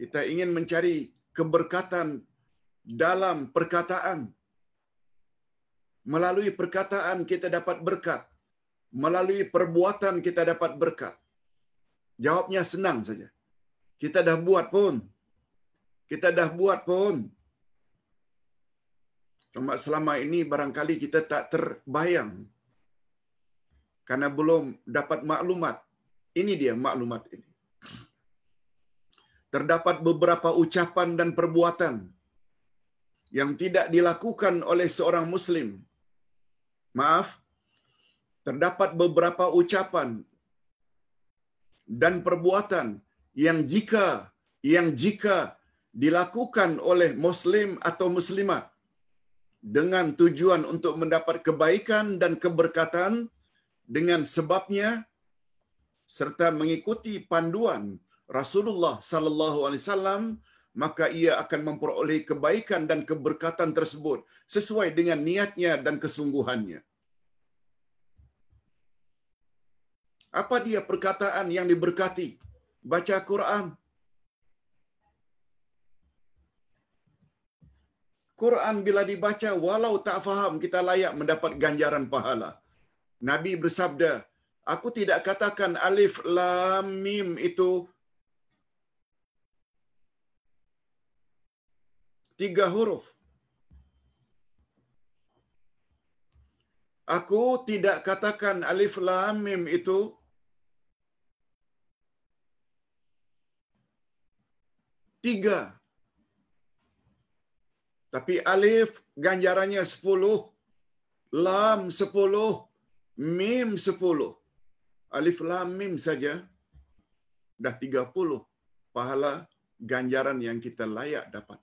Kita ingin mencari keberkatan dalam perkataan. Melalui perkataan kita dapat berkat. Melalui perbuatan kita dapat berkat. Jawabnya senang saja. Kita dah buat pun. Kita dah buat pun. Cuma selama ini barangkali kita tak terbayang karena belum dapat maklumat. Ini dia maklumat ini. Terdapat beberapa ucapan dan perbuatan yang tidak dilakukan oleh seorang muslim. Maaf. Terdapat beberapa ucapan dan perbuatan yang jika yang jika dilakukan oleh muslim atau muslimat dengan tujuan untuk mendapat kebaikan dan keberkatan dengan sebabnya serta mengikuti panduan Rasulullah sallallahu alaihi wasallam maka ia akan memperoleh kebaikan dan keberkatan tersebut sesuai dengan niatnya dan kesungguhannya. Apa dia perkataan yang diberkati? Baca Quran, Quran bila dibaca walau tak faham kita layak mendapat ganjaran pahala. Nabi bersabda, aku tidak katakan alif lam mim itu tiga huruf. Aku tidak katakan alif lam mim itu tiga huruf tapi alif ganjarannya 10. Lam 10. Mim 10. Alif lam mim saja dah 30 pahala ganjaran yang kita layak dapat.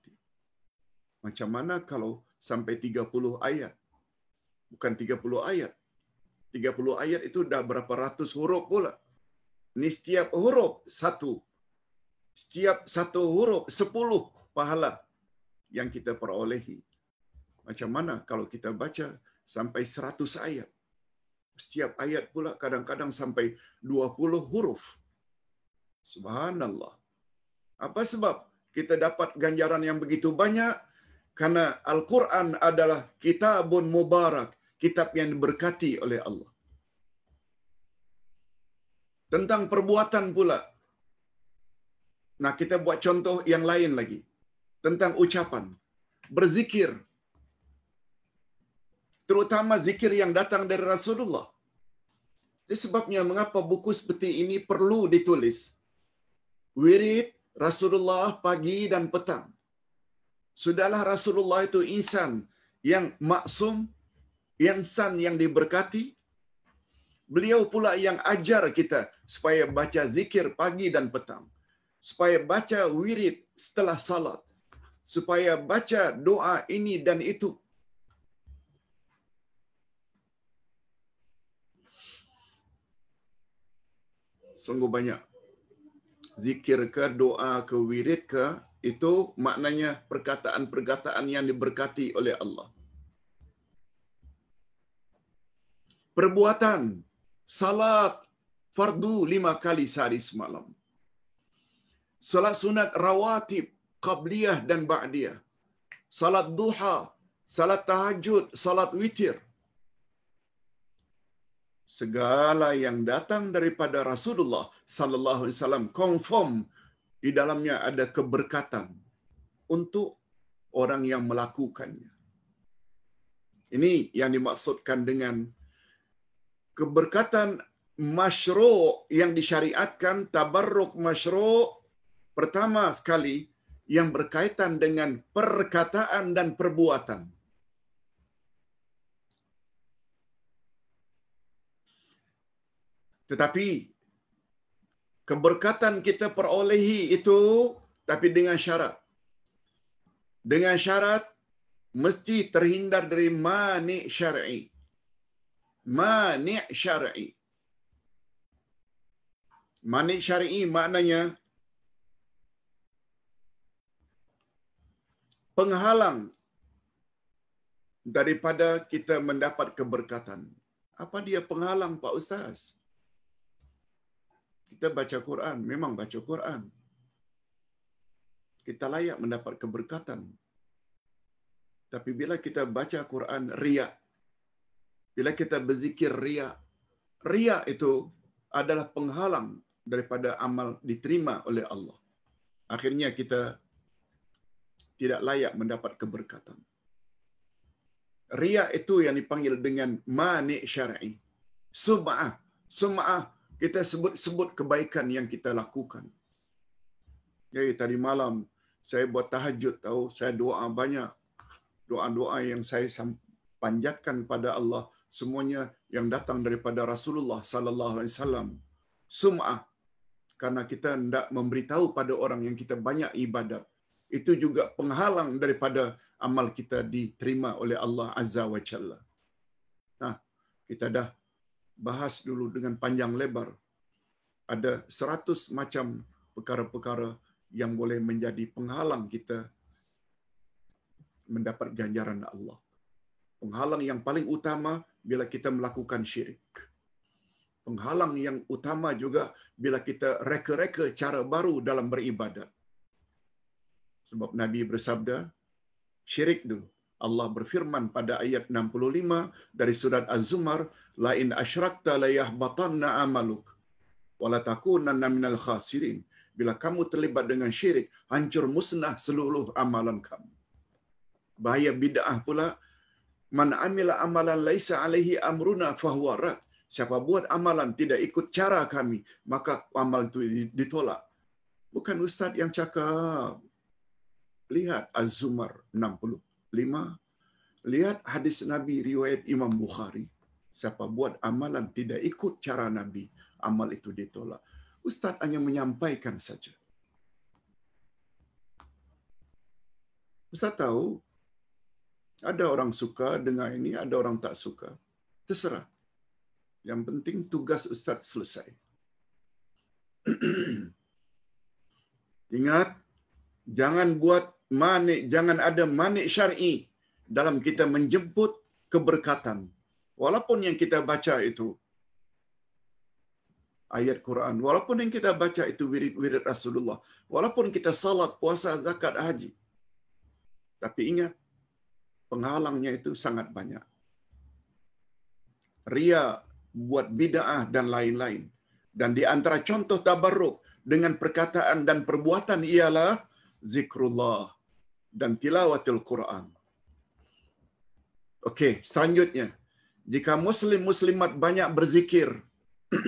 Macam mana kalau sampai 30 ayat? Bukan 30 ayat. 30 ayat itu dah berapa ratus huruf pula. Ini setiap huruf satu. Setiap satu huruf sepuluh pahala yang kita perolehi. Macam mana kalau kita baca sampai 100 ayat. Setiap ayat pula kadang-kadang sampai 20 huruf. Subhanallah. Apa sebab kita dapat ganjaran yang begitu banyak? Karena Al-Quran adalah kitabun mubarak. Kitab yang diberkati oleh Allah. Tentang perbuatan pula. Nah kita buat contoh yang lain lagi tentang ucapan, berzikir, terutama zikir yang datang dari Rasulullah. Itu sebabnya mengapa buku seperti ini perlu ditulis. Wirid Rasulullah pagi dan petang. Sudahlah Rasulullah itu insan yang maksum, yang san yang diberkati. Beliau pula yang ajar kita supaya baca zikir pagi dan petang. Supaya baca wirid setelah salat supaya baca doa ini dan itu. Sungguh banyak. Zikir ke, doa ke, wirid ke, itu maknanya perkataan-perkataan yang diberkati oleh Allah. Perbuatan, salat, fardu lima kali sehari semalam. Salat sunat rawatib, qabliyah dan ba'diyah. Salat duha, salat tahajud, salat witir. Segala yang datang daripada Rasulullah sallallahu alaihi wasallam konform di dalamnya ada keberkatan untuk orang yang melakukannya. Ini yang dimaksudkan dengan keberkatan masyru' yang disyariatkan tabarruk masyru' pertama sekali yang berkaitan dengan perkataan dan perbuatan. Tetapi keberkatan kita perolehi itu tapi dengan syarat. Dengan syarat mesti terhindar dari mani syar'i. Mani syar'i. Mani syar'i maknanya penghalang daripada kita mendapat keberkatan. Apa dia penghalang Pak Ustaz? Kita baca Quran, memang baca Quran. Kita layak mendapat keberkatan. Tapi bila kita baca Quran riak. Bila kita berzikir riak. Riak itu adalah penghalang daripada amal diterima oleh Allah. Akhirnya kita tidak layak mendapat keberkatan. Ria itu yang dipanggil dengan mani syar'i. Sum'ah. Sum'ah. Kita sebut-sebut kebaikan yang kita lakukan. Jadi eh, tadi malam saya buat tahajud tahu. Saya doa banyak. Doa-doa yang saya panjatkan pada Allah. Semuanya yang datang daripada Rasulullah Sallallahu Alaihi Wasallam. Sum'ah. Karena kita tidak memberitahu pada orang yang kita banyak ibadat itu juga penghalang daripada amal kita diterima oleh Allah Azza wa Jalla. Nah, kita dah bahas dulu dengan panjang lebar. Ada seratus macam perkara-perkara yang boleh menjadi penghalang kita mendapat ganjaran Allah. Penghalang yang paling utama bila kita melakukan syirik. Penghalang yang utama juga bila kita reka-reka cara baru dalam beribadat. Sebab Nabi bersabda, syirik dulu. Allah berfirman pada ayat 65 dari surat Az-Zumar, la in asyrakta la yahbatanna amaluk wala takunanna minal khasirin. Bila kamu terlibat dengan syirik, hancur musnah seluruh amalan kamu. Bahaya bid'ah pula, man amila amalan laisa alaihi amruna fahuwa rad. Siapa buat amalan tidak ikut cara kami, maka amal itu ditolak. Bukan ustaz yang cakap lihat Az-Zumar 65. Lihat hadis Nabi riwayat Imam Bukhari. Siapa buat amalan tidak ikut cara Nabi, amal itu ditolak. Ustaz hanya menyampaikan saja. Ustaz tahu, ada orang suka dengan ini, ada orang tak suka. Terserah. Yang penting tugas Ustaz selesai. Ingat, jangan buat manik jangan ada manik syar'i dalam kita menjemput keberkatan walaupun yang kita baca itu ayat Quran walaupun yang kita baca itu wirid-wirid Rasulullah walaupun kita salat puasa zakat haji tapi ingat penghalangnya itu sangat banyak ria buat bid'ah dan lain-lain dan di antara contoh tabarruk dengan perkataan dan perbuatan ialah zikrullah dan tilawatil Quran. Okey, selanjutnya. Jika muslim-muslimat banyak berzikir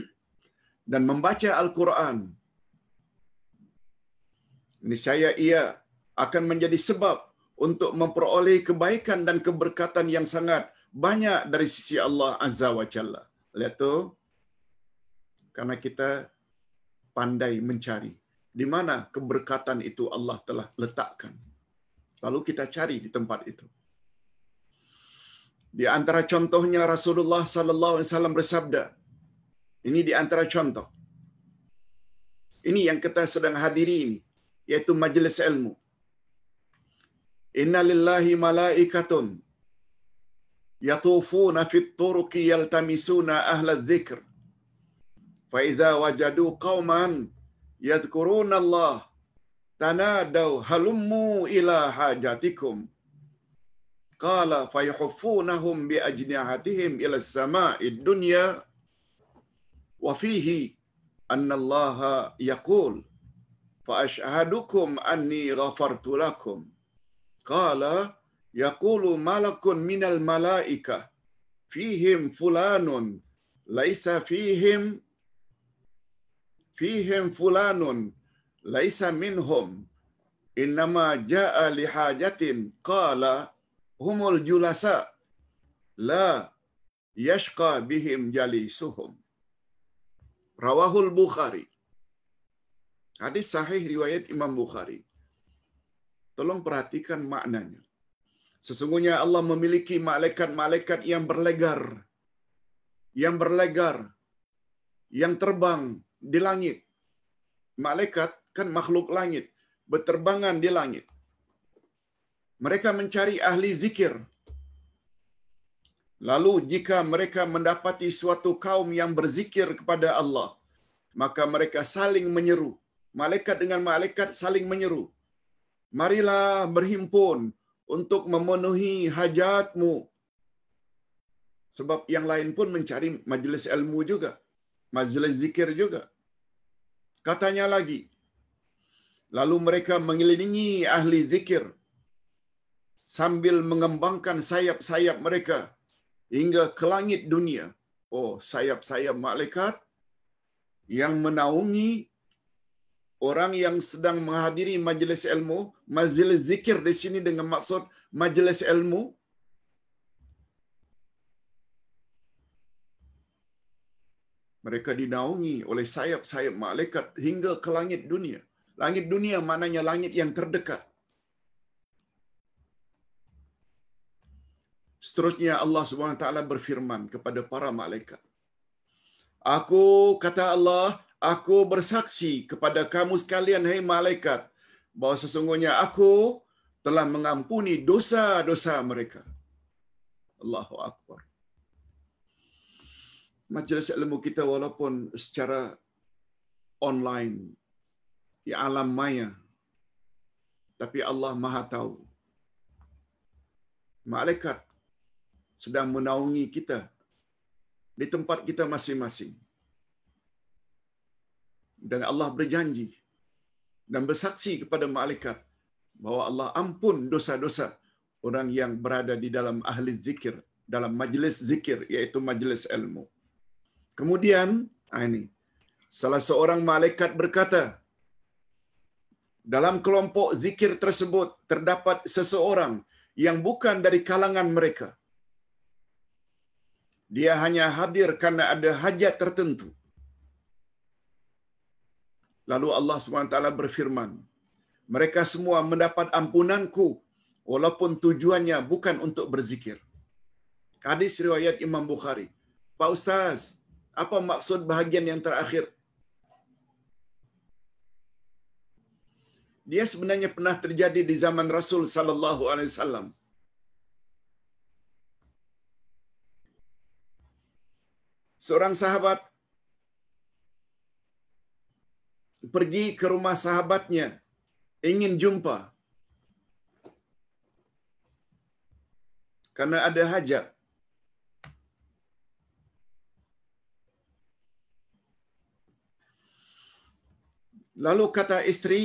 dan membaca Al-Quran, ini saya ia akan menjadi sebab untuk memperoleh kebaikan dan keberkatan yang sangat banyak dari sisi Allah Azza wa Jalla. Lihat tu. Karena kita pandai mencari di mana keberkatan itu Allah telah letakkan. Lalu kita cari di tempat itu. Di antara contohnya Rasulullah sallallahu alaihi wasallam bersabda. Ini di antara contoh. Ini yang kita sedang hadiri ini, yaitu majelis ilmu. Inna lillahi malaikatun yatufuna fit turuqi yaltamisuna ahla dzikr. Fa idza wajadu qauman yadhkuruna Allah تنادوا هلموا إلى حاجاتكم قال فيحفونهم بأجنحتهم إلى السماء الدنيا وفيه أن الله يقول فأشهدكم أني غفرت لكم قال يقول ملك من الملائكة فيهم فلان ليس فيهم فيهم فلان laisa minhum innama ja'a lihajatin qala humul julasa la yashqa bihim jalisuhum rawahul bukhari hadis sahih riwayat imam bukhari tolong perhatikan maknanya sesungguhnya Allah memiliki malaikat-malaikat yang berlegar yang berlegar yang terbang di langit malaikat kan makhluk langit berterbangan di langit. Mereka mencari ahli zikir. Lalu jika mereka mendapati suatu kaum yang berzikir kepada Allah, maka mereka saling menyeru. Malaikat dengan malaikat saling menyeru. Marilah berhimpun untuk memenuhi hajatmu. Sebab yang lain pun mencari majlis ilmu juga. Majlis zikir juga. Katanya lagi, Lalu mereka mengelilingi ahli zikir sambil mengembangkan sayap-sayap mereka hingga ke langit dunia. Oh, sayap-sayap malaikat yang menaungi orang yang sedang menghadiri majlis ilmu, majlis zikir di sini dengan maksud majlis ilmu. Mereka dinaungi oleh sayap-sayap malaikat hingga ke langit dunia. Langit dunia maknanya langit yang terdekat. Seterusnya Allah SWT berfirman kepada para malaikat. Aku kata Allah, aku bersaksi kepada kamu sekalian, hai malaikat. Bahawa sesungguhnya aku telah mengampuni dosa-dosa mereka. Allahu Akbar. Majlis ilmu kita walaupun secara online di alam maya. Tapi Allah Maha Tahu. Malaikat sedang menaungi kita di tempat kita masing-masing. Dan Allah berjanji dan bersaksi kepada malaikat bahwa Allah ampun dosa-dosa orang yang berada di dalam ahli zikir, dalam majlis zikir, yaitu majlis ilmu. Kemudian, ah, ini, salah seorang malaikat berkata, dalam kelompok zikir tersebut terdapat seseorang yang bukan dari kalangan mereka. Dia hanya hadir kerana ada hajat tertentu. Lalu Allah SWT berfirman, mereka semua mendapat ampunanku walaupun tujuannya bukan untuk berzikir. Hadis riwayat Imam Bukhari. Pak Ustaz, apa maksud bahagian yang terakhir? dia sebenarnya pernah terjadi di zaman Rasul sallallahu alaihi wasallam. Seorang sahabat pergi ke rumah sahabatnya ingin jumpa karena ada hajat. Lalu kata istri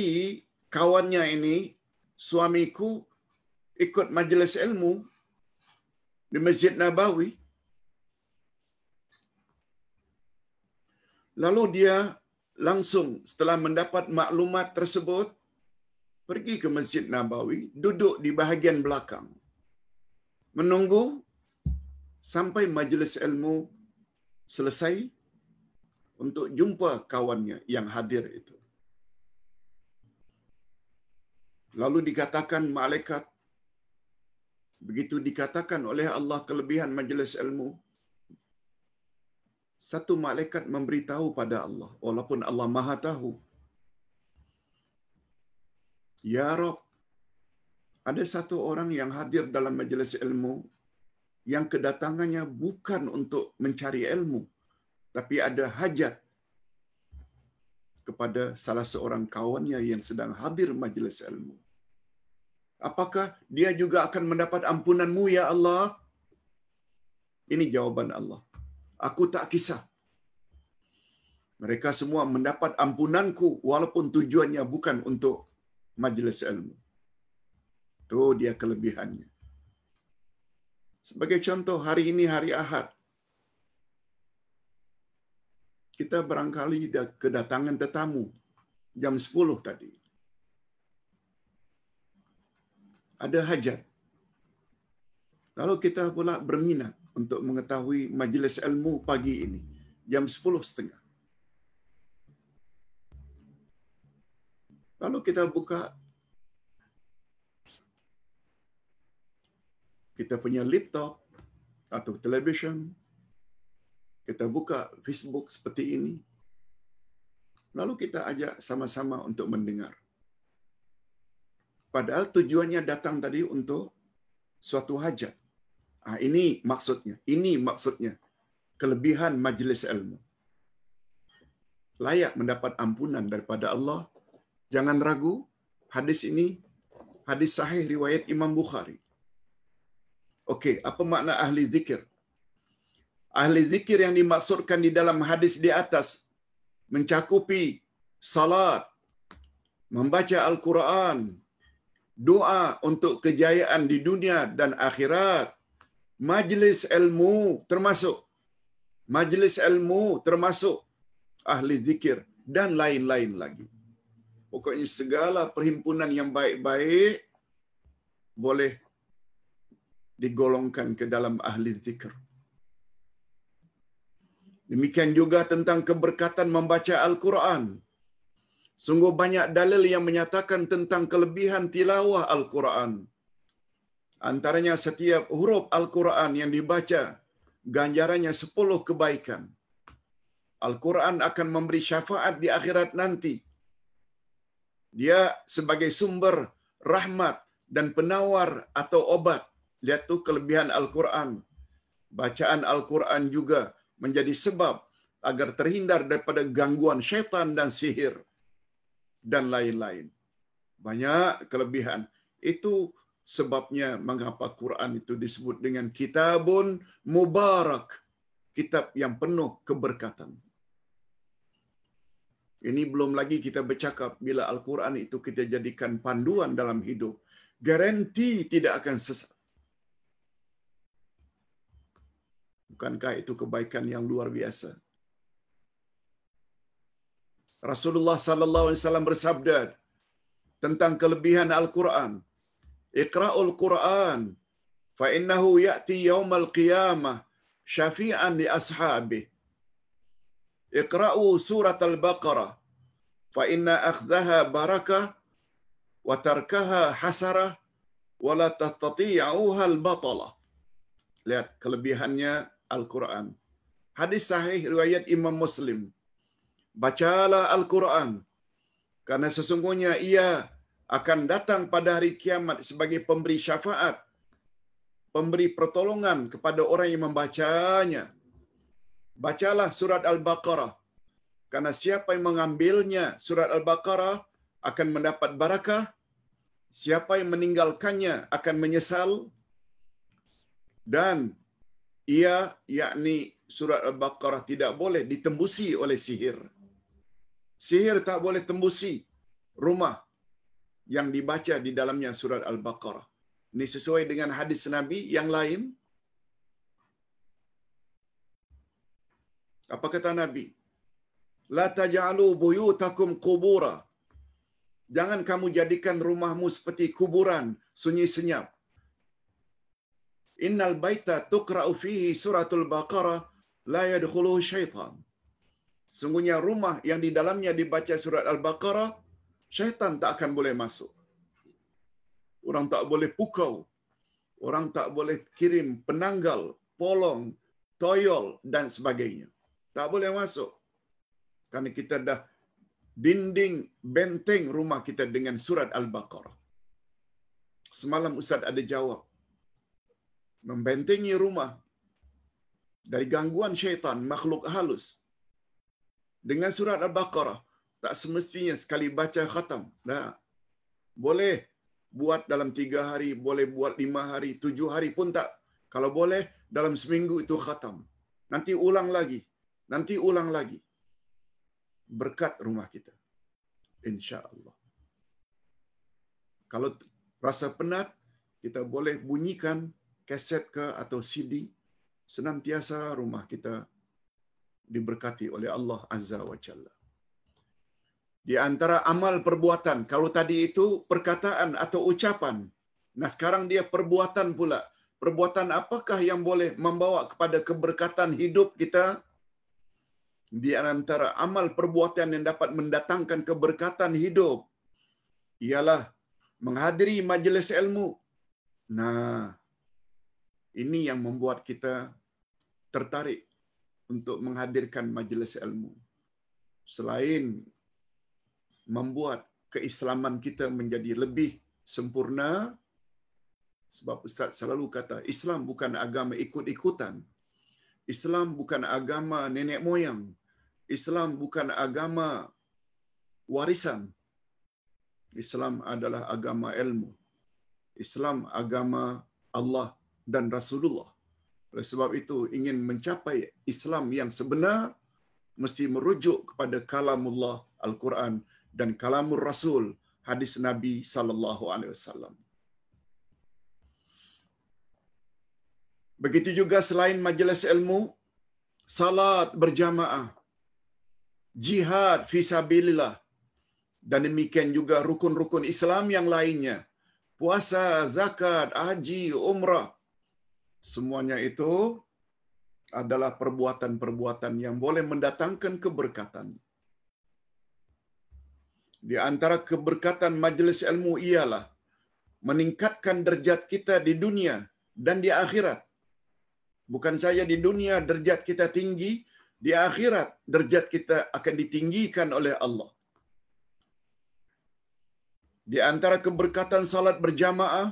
kawannya ini, suamiku ikut majlis ilmu di Masjid Nabawi. Lalu dia langsung setelah mendapat maklumat tersebut, pergi ke Masjid Nabawi, duduk di bahagian belakang. Menunggu sampai majlis ilmu selesai untuk jumpa kawannya yang hadir itu. Lalu dikatakan malaikat, begitu dikatakan oleh Allah kelebihan majlis ilmu, satu malaikat memberitahu pada Allah, walaupun Allah maha tahu, Ya Rob, ada satu orang yang hadir dalam majlis ilmu yang kedatangannya bukan untuk mencari ilmu, tapi ada hajat kepada salah seorang kawannya yang sedang hadir majlis ilmu. Apakah dia juga akan mendapat ampunanmu ya Allah? Ini jawaban Allah. Aku tak kisah. Mereka semua mendapat ampunanku walaupun tujuannya bukan untuk majlis ilmu. Itu dia kelebihannya. Sebagai contoh, hari ini hari Ahad kita barangkali kedatangan tetamu jam 10 tadi. Ada hajat. Lalu kita pula berminat untuk mengetahui majlis ilmu pagi ini jam 10.30. Kalau kita buka kita punya laptop atau television kita buka Facebook seperti ini, lalu kita ajak sama-sama untuk mendengar. Padahal tujuannya datang tadi untuk suatu hajat. Ah, ini maksudnya, ini maksudnya kelebihan majelis ilmu. Layak mendapat ampunan daripada Allah. Jangan ragu, hadis ini hadis sahih riwayat Imam Bukhari. Oke, okay, apa makna ahli zikir? Ahli zikir yang dimaksudkan di dalam hadis di atas mencakupi salat, membaca Al-Quran, doa untuk kejayaan di dunia dan akhirat, majlis ilmu termasuk majlis ilmu termasuk ahli zikir dan lain-lain lagi. Pokoknya segala perhimpunan yang baik-baik boleh digolongkan ke dalam ahli zikir. Demikian juga tentang keberkatan membaca Al-Quran. Sungguh banyak dalil yang menyatakan tentang kelebihan tilawah Al-Quran. Antaranya setiap huruf Al-Quran yang dibaca, ganjarannya sepuluh kebaikan. Al-Quran akan memberi syafaat di akhirat nanti. Dia sebagai sumber rahmat dan penawar atau obat. Lihat tu kelebihan Al-Quran. Bacaan Al-Quran juga menjadi sebab agar terhindar daripada gangguan setan dan sihir dan lain-lain. Banyak kelebihan. Itu sebabnya mengapa Quran itu disebut dengan kitabun mubarak, kitab yang penuh keberkatan. Ini belum lagi kita bercakap bila Al-Quran itu kita jadikan panduan dalam hidup. Garanti tidak akan sesat Bukankah itu kebaikan yang luar biasa? Rasulullah sallallahu alaihi wasallam bersabda tentang kelebihan Al-Qur'an. Iqra'ul Qur'an fa innahu ya'ti yaumal qiyamah syafi'an li ashabi. Iqra'u surat Al-Baqarah fa inna akhdhaha barakah wa tarkaha hasara, wa la tastati'uha al-batala. Lihat kelebihannya Al-Quran. Hadis sahih riwayat Imam Muslim. Bacalah Al-Quran. Karena sesungguhnya ia akan datang pada hari kiamat sebagai pemberi syafaat. Pemberi pertolongan kepada orang yang membacanya. Bacalah surat Al-Baqarah. Karena siapa yang mengambilnya surat Al-Baqarah akan mendapat barakah. Siapa yang meninggalkannya akan menyesal. Dan ia yakni surat al-baqarah tidak boleh ditembusi oleh sihir sihir tak boleh tembusi rumah yang dibaca di dalamnya surat al-baqarah ini sesuai dengan hadis nabi yang lain apa kata nabi la taj'alu buyutakum qubura jangan kamu jadikan rumahmu seperti kuburan sunyi senyap innal baita tuqra'u fihi suratul baqarah la yadkhulu syaitan sungguhnya rumah yang di dalamnya dibaca surat al-baqarah syaitan tak akan boleh masuk orang tak boleh pukau orang tak boleh kirim penanggal polong toyol dan sebagainya tak boleh masuk kerana kita dah dinding benteng rumah kita dengan surat al-baqarah semalam ustaz ada jawab membentengi rumah dari gangguan syaitan, makhluk halus. Dengan surat Al-Baqarah, tak semestinya sekali baca khatam. Nah, boleh buat dalam tiga hari, boleh buat lima hari, tujuh hari pun tak. Kalau boleh, dalam seminggu itu khatam. Nanti ulang lagi. Nanti ulang lagi. Berkat rumah kita. Insya Allah. Kalau rasa penat, kita boleh bunyikan kaset ke atau CD, senantiasa rumah kita diberkati oleh Allah Azza wa Jalla. Di antara amal perbuatan, kalau tadi itu perkataan atau ucapan, nah sekarang dia perbuatan pula. Perbuatan apakah yang boleh membawa kepada keberkatan hidup kita? Di antara amal perbuatan yang dapat mendatangkan keberkatan hidup, ialah menghadiri majlis ilmu. Nah, ini yang membuat kita tertarik untuk menghadirkan majlis ilmu. Selain membuat keislaman kita menjadi lebih sempurna, sebab Ustaz selalu kata, Islam bukan agama ikut-ikutan. Islam bukan agama nenek moyang. Islam bukan agama warisan. Islam adalah agama ilmu. Islam agama Allah dan Rasulullah. Oleh sebab itu, ingin mencapai Islam yang sebenar, mesti merujuk kepada kalamullah Al-Quran dan kalamur Rasul, hadis Nabi Sallallahu Alaihi Wasallam. Begitu juga selain majlis ilmu, salat berjamaah, jihad fisabilillah, dan demikian juga rukun-rukun Islam yang lainnya, puasa, zakat, haji, umrah, semuanya itu adalah perbuatan-perbuatan yang boleh mendatangkan keberkatan. Di antara keberkatan majelis ilmu ialah meningkatkan derajat kita di dunia dan di akhirat. Bukan saja di dunia derajat kita tinggi, di akhirat derajat kita akan ditinggikan oleh Allah. Di antara keberkatan salat berjamaah,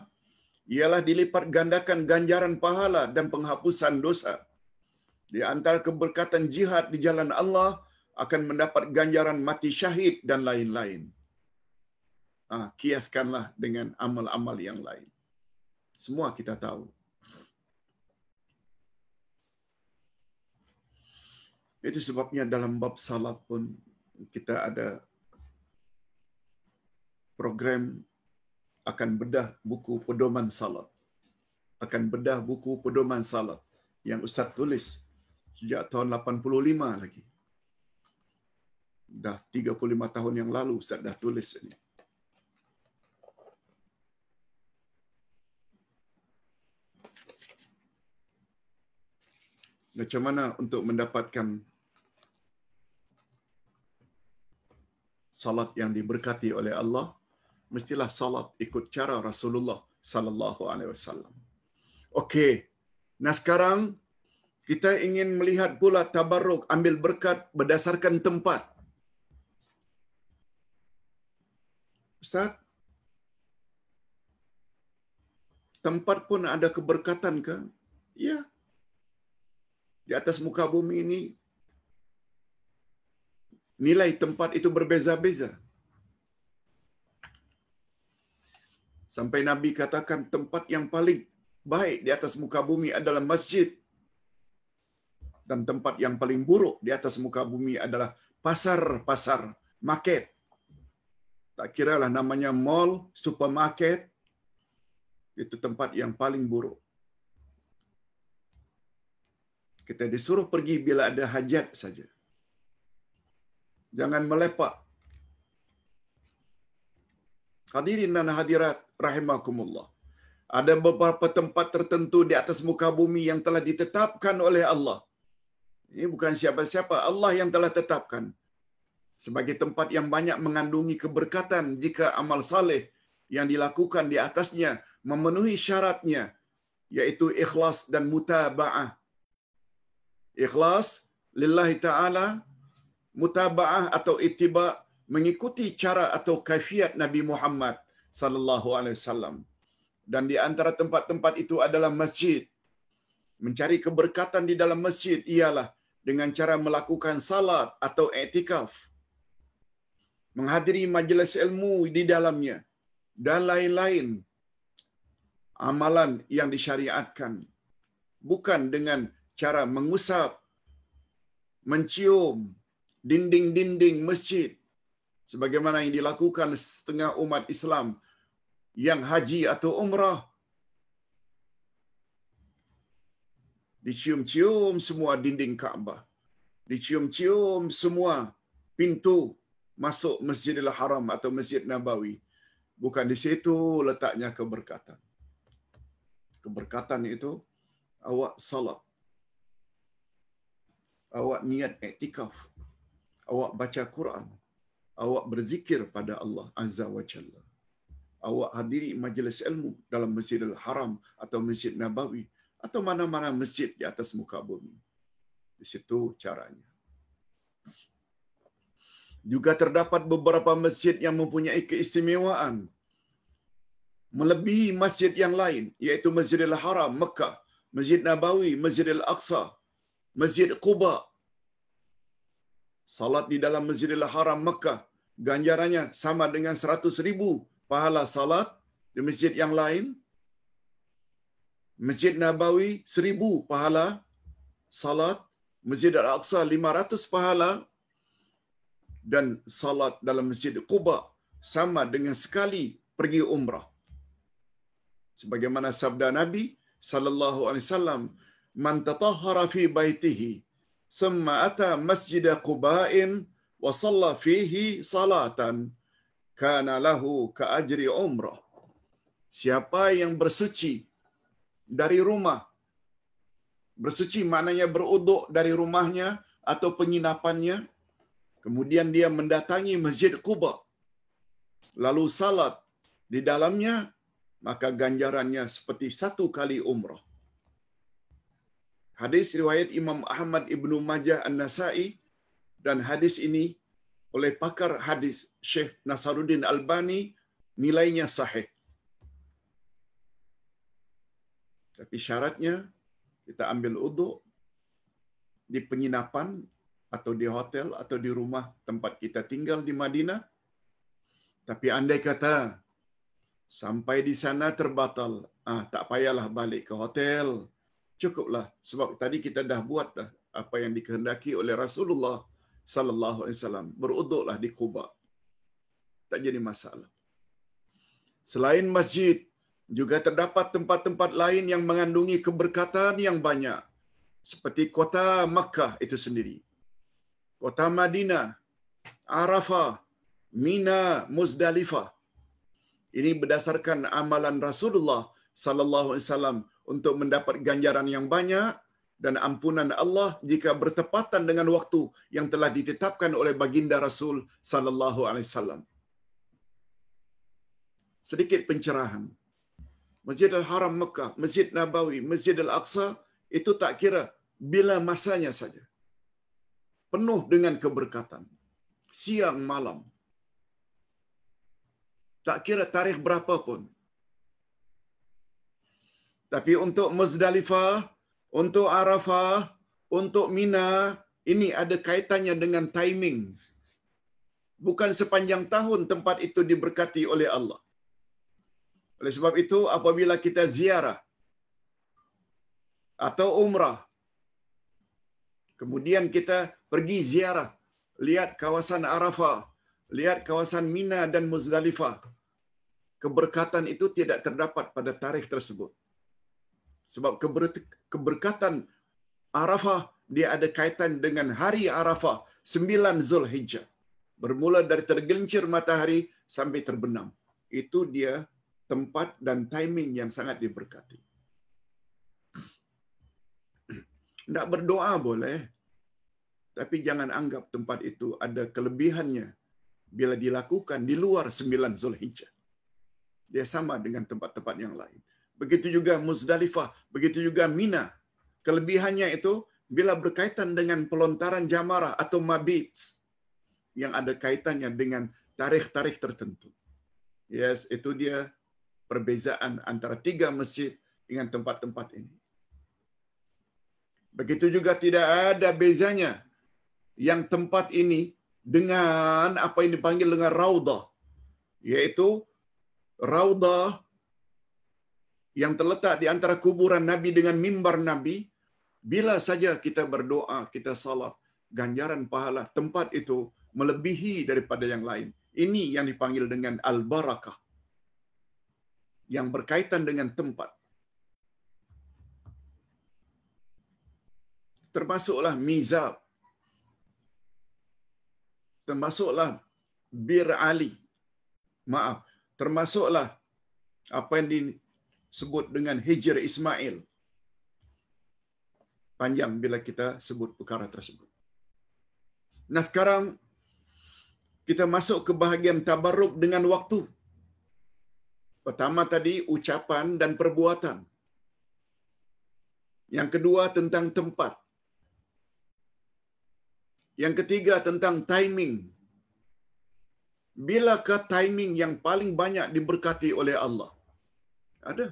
ialah dilipat gandakan ganjaran pahala dan penghapusan dosa. Di antara keberkatan jihad di jalan Allah akan mendapat ganjaran mati syahid dan lain-lain. Ah, kiaskanlah dengan amal-amal yang lain. Semua kita tahu. Itu sebabnya dalam bab salat pun kita ada program akan bedah buku pedoman salat. Akan bedah buku pedoman salat yang Ustaz tulis sejak tahun 85 lagi. Dah 35 tahun yang lalu Ustaz dah tulis ini. Macam mana untuk mendapatkan salat yang diberkati oleh Allah? mestilah salat ikut cara Rasulullah sallallahu alaihi wasallam. Okey. Nah sekarang kita ingin melihat pula tabarruk ambil berkat berdasarkan tempat. Ustaz Tempat pun ada keberkatan ke? Ya. Di atas muka bumi ini nilai tempat itu berbeza-beza. Sampai Nabi katakan tempat yang paling baik di atas muka bumi adalah masjid. Dan tempat yang paling buruk di atas muka bumi adalah pasar-pasar, market. Tak kira lah namanya mall, supermarket, itu tempat yang paling buruk. Kita disuruh pergi bila ada hajat saja. Jangan melepak. Hadirin dan hadirat, rahimakumullah. Ada beberapa tempat tertentu di atas muka bumi yang telah ditetapkan oleh Allah. Ini bukan siapa-siapa, Allah yang telah tetapkan. Sebagai tempat yang banyak mengandungi keberkatan jika amal saleh yang dilakukan di atasnya memenuhi syaratnya yaitu ikhlas dan mutabaah. Ikhlas lillahi taala mutabaah atau ittiba mengikuti cara atau kafiat Nabi Muhammad sallallahu alaihi wasallam dan di antara tempat-tempat itu adalah masjid mencari keberkatan di dalam masjid ialah dengan cara melakukan salat atau etikaf menghadiri majlis ilmu di dalamnya dan lain-lain amalan yang disyariatkan bukan dengan cara mengusap mencium dinding-dinding masjid sebagaimana yang dilakukan setengah umat Islam yang haji atau umrah. Dicium-cium semua dinding Kaabah. Dicium-cium semua pintu masuk Masjidil Haram atau Masjid Nabawi. Bukan di situ letaknya keberkatan. Keberkatan itu awak salat. Awak niat etikaf, Awak baca Quran. Awak berzikir pada Allah Azza wa Jalla awak hadiri majlis ilmu dalam Masjidil Haram atau Masjid Nabawi atau mana-mana masjid di atas muka bumi. Di situ caranya. Juga terdapat beberapa masjid yang mempunyai keistimewaan melebihi masjid yang lain yaitu Masjidil Haram Mekah, Masjid Nabawi, Masjidil Aqsa, Masjid Quba. Salat di dalam Masjidil Haram Mekah ganjarannya sama dengan 100 ribu pahala salat di masjid yang lain. Masjid Nabawi seribu pahala salat, Masjid Al-Aqsa lima ratus pahala dan salat dalam Masjid Quba sama dengan sekali pergi umrah. Sebagaimana sabda Nabi saw, alaihi wasallam, "Man tatahhara fi baitihi, summa ata masjid Quba'in wa salla fihi salatan." kana lahu ka ajri umrah. Siapa yang bersuci dari rumah bersuci maknanya beruduk dari rumahnya atau penginapannya kemudian dia mendatangi masjid Quba lalu salat di dalamnya maka ganjarannya seperti satu kali umrah hadis riwayat Imam Ahmad Ibnu Majah An-Nasa'i dan hadis ini oleh pakar hadis Syekh Nasaruddin Albani nilainya sahih. Tapi syaratnya kita ambil udhu di penginapan atau di hotel atau di rumah tempat kita tinggal di Madinah. Tapi andai kata sampai di sana terbatal, ah tak payahlah balik ke hotel. Cukuplah sebab tadi kita dah buat dah apa yang dikehendaki oleh Rasulullah sallallahu alaihi wasallam beruduklah di Kuba. Tak jadi masalah. Selain masjid, juga terdapat tempat-tempat lain yang mengandungi keberkatan yang banyak. Seperti kota Makkah itu sendiri. Kota Madinah, Arafah, Mina, Muzdalifah. Ini berdasarkan amalan Rasulullah sallallahu alaihi wasallam untuk mendapat ganjaran yang banyak dan ampunan Allah jika bertepatan dengan waktu yang telah ditetapkan oleh baginda Rasul sallallahu alaihi wasallam. Sedikit pencerahan. Masjid Al-Haram Mekah, Masjid Nabawi, Masjid Al-Aqsa itu tak kira bila masanya saja. Penuh dengan keberkatan. Siang malam. Tak kira tarikh berapa pun. Tapi untuk Muzdalifah, untuk Arafah, untuk Mina, ini ada kaitannya dengan timing. Bukan sepanjang tahun tempat itu diberkati oleh Allah. Oleh sebab itu, apabila kita ziarah atau umrah, kemudian kita pergi ziarah, lihat kawasan Arafah, lihat kawasan Mina dan Muzdalifah, keberkatan itu tidak terdapat pada tarikh tersebut sebab keber- keberkatan Arafah dia ada kaitan dengan hari Arafah 9 Zulhijjah. Bermula dari tergelincir matahari sampai terbenam. Itu dia tempat dan timing yang sangat diberkati. Tak berdoa boleh. Tapi jangan anggap tempat itu ada kelebihannya bila dilakukan di luar 9 Zulhijjah. Dia sama dengan tempat-tempat yang lain begitu juga Muzdalifah, begitu juga Mina. Kelebihannya itu bila berkaitan dengan pelontaran jamarah atau mabit yang ada kaitannya dengan tarikh-tarikh tertentu. Yes, itu dia perbezaan antara tiga masjid dengan tempat-tempat ini. Begitu juga tidak ada bezanya yang tempat ini dengan apa yang dipanggil dengan raudah yaitu raudah yang terletak di antara kuburan Nabi dengan mimbar Nabi, bila saja kita berdoa, kita salat, ganjaran pahala tempat itu melebihi daripada yang lain. Ini yang dipanggil dengan al-barakah. Yang berkaitan dengan tempat. Termasuklah mizab. Termasuklah bir ali. Maaf. Termasuklah apa yang di, sebut dengan Hijr Ismail. Panjang bila kita sebut perkara tersebut. Nah sekarang kita masuk ke bahagian tabarruk dengan waktu. Pertama tadi ucapan dan perbuatan. Yang kedua tentang tempat. Yang ketiga tentang timing. Bilakah timing yang paling banyak diberkati oleh Allah? Ada.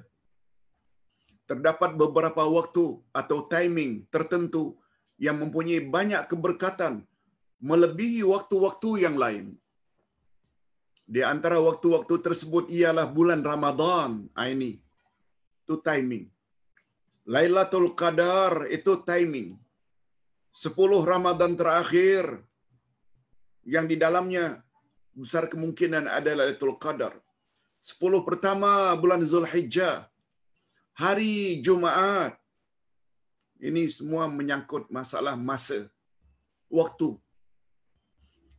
Terdapat beberapa waktu atau timing tertentu yang mempunyai banyak keberkatan melebihi waktu-waktu yang lain. Di antara waktu-waktu tersebut ialah bulan Ramadan ah, ini. Itu timing. Lailatul Qadar itu timing. Sepuluh Ramadan terakhir yang di dalamnya besar kemungkinan adalah Lailatul Qadar. Sepuluh pertama bulan Zulhijjah hari Jumaat ini semua menyangkut masalah masa waktu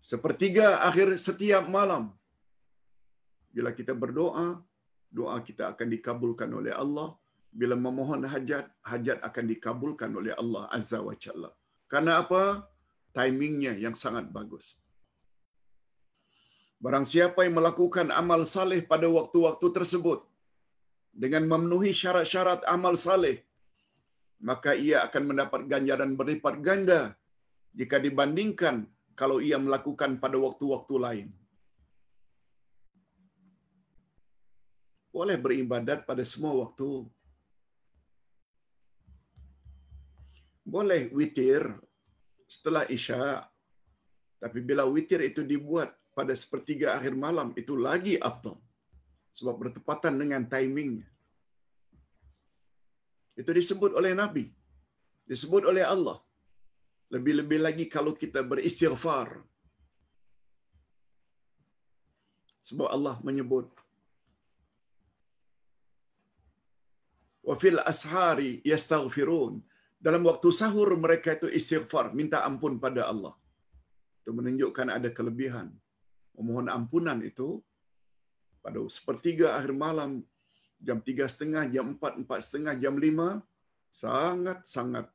sepertiga akhir setiap malam bila kita berdoa doa kita akan dikabulkan oleh Allah bila memohon hajat hajat akan dikabulkan oleh Allah azza wa jalla karena apa timingnya yang sangat bagus Barang siapa yang melakukan amal saleh pada waktu-waktu tersebut dengan memenuhi syarat-syarat amal saleh, maka ia akan mendapat ganjaran berlipat ganda jika dibandingkan kalau ia melakukan pada waktu-waktu lain. Boleh beribadat pada semua waktu. Boleh witir setelah isya, tapi bila witir itu dibuat pada sepertiga akhir malam itu lagi afdal sebab bertepatan dengan timingnya itu disebut oleh nabi disebut oleh Allah lebih-lebih lagi kalau kita beristighfar sebab Allah menyebut wa fil ashari yastaghfirun dalam waktu sahur mereka itu istighfar minta ampun pada Allah itu menunjukkan ada kelebihan memohon ampunan itu pada sepertiga akhir malam jam tiga setengah, jam empat, empat setengah, jam lima sangat-sangat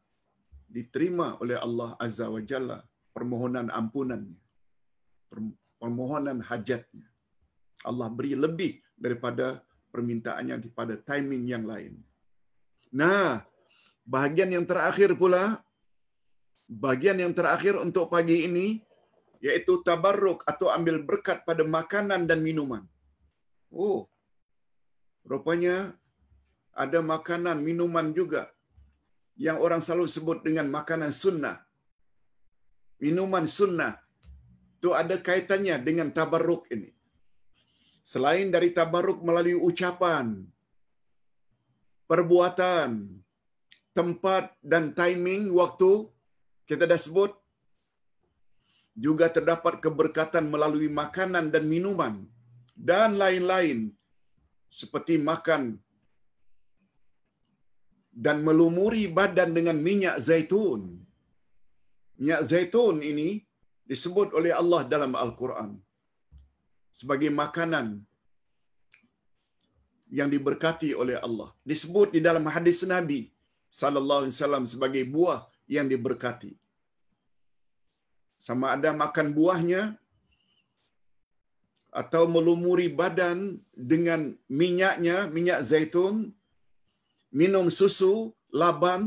diterima oleh Allah Azza wa Jalla permohonan ampunannya, permohonan hajatnya. Allah beri lebih daripada permintaannya pada timing yang lain. Nah, bagian yang terakhir pula, bagian yang terakhir untuk pagi ini yaitu tabarruk atau ambil berkat pada makanan dan minuman. Oh. Rupanya ada makanan minuman juga yang orang selalu sebut dengan makanan sunnah. Minuman sunnah itu ada kaitannya dengan tabarruk ini. Selain dari tabarruk melalui ucapan, perbuatan, tempat dan timing waktu kita dah sebut juga terdapat keberkatan melalui makanan dan minuman dan lain-lain seperti makan dan melumuri badan dengan minyak zaitun. Minyak zaitun ini disebut oleh Allah dalam Al-Quran sebagai makanan yang diberkati oleh Allah. Disebut di dalam hadis Nabi sallallahu alaihi wasallam sebagai buah yang diberkati sama ada makan buahnya atau melumuri badan dengan minyaknya, minyak zaitun, minum susu, laban,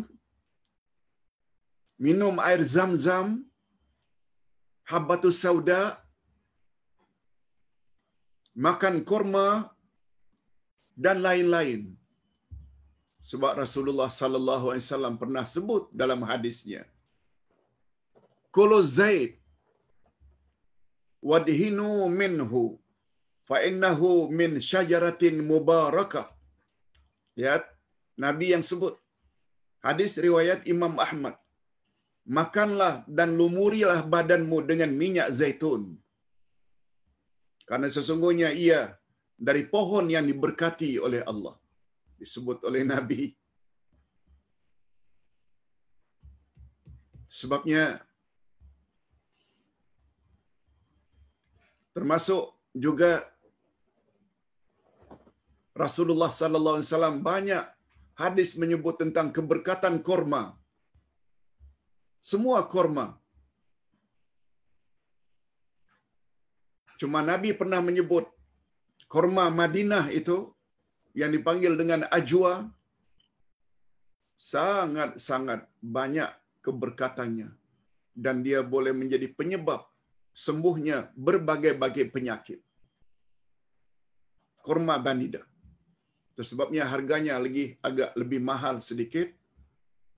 minum air zam-zam, habbatus sauda, makan korma dan lain-lain. Sebab Rasulullah sallallahu alaihi wasallam pernah sebut dalam hadisnya kullu zaid wadhinu minhu fa innahu min syajaratin mubarakah lihat nabi yang sebut hadis riwayat imam ahmad makanlah dan lumurilah badanmu dengan minyak zaitun karena sesungguhnya ia dari pohon yang diberkati oleh Allah disebut oleh nabi sebabnya Termasuk juga Rasulullah sallallahu alaihi wasallam banyak hadis menyebut tentang keberkatan korma. Semua korma. Cuma Nabi pernah menyebut korma Madinah itu yang dipanggil dengan ajwa sangat-sangat banyak keberkatannya dan dia boleh menjadi penyebab sembuhnya berbagai-bagai penyakit. Kurma banida. Sebabnya harganya lagi agak lebih mahal sedikit.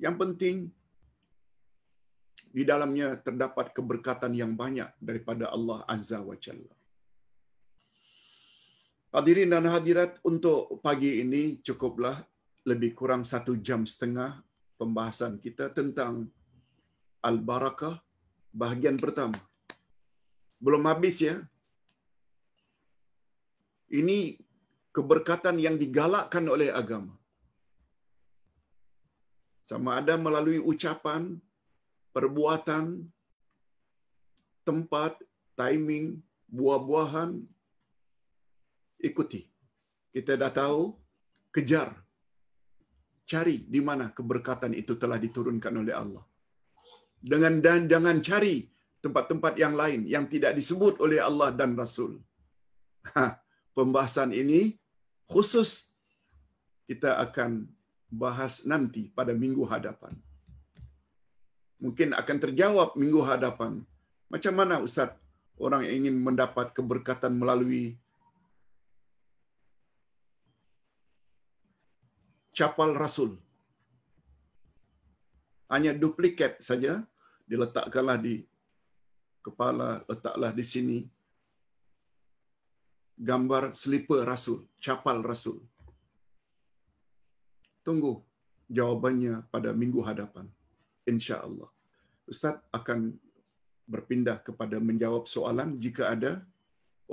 Yang penting di dalamnya terdapat keberkatan yang banyak daripada Allah Azza wa Jalla. Hadirin dan hadirat untuk pagi ini cukuplah lebih kurang satu jam setengah pembahasan kita tentang Al-Barakah bahagian pertama belum habis ya. Ini keberkatan yang digalakkan oleh agama. Sama ada melalui ucapan, perbuatan, tempat, timing, buah-buahan, ikuti. Kita dah tahu, kejar. Cari di mana keberkatan itu telah diturunkan oleh Allah. Dengan dan jangan cari tempat-tempat yang lain yang tidak disebut oleh Allah dan Rasul. Ha, pembahasan ini khusus kita akan bahas nanti pada minggu hadapan. Mungkin akan terjawab minggu hadapan. Macam mana Ustaz orang yang ingin mendapat keberkatan melalui capal Rasul? Hanya duplikat saja diletakkanlah di kepala letaklah di sini gambar selipar rasul capal rasul tunggu jawabannya pada minggu hadapan insyaallah ustaz akan berpindah kepada menjawab soalan jika ada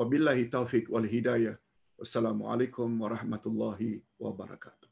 wabillahi taufik wal hidayah wassalamualaikum warahmatullahi wabarakatuh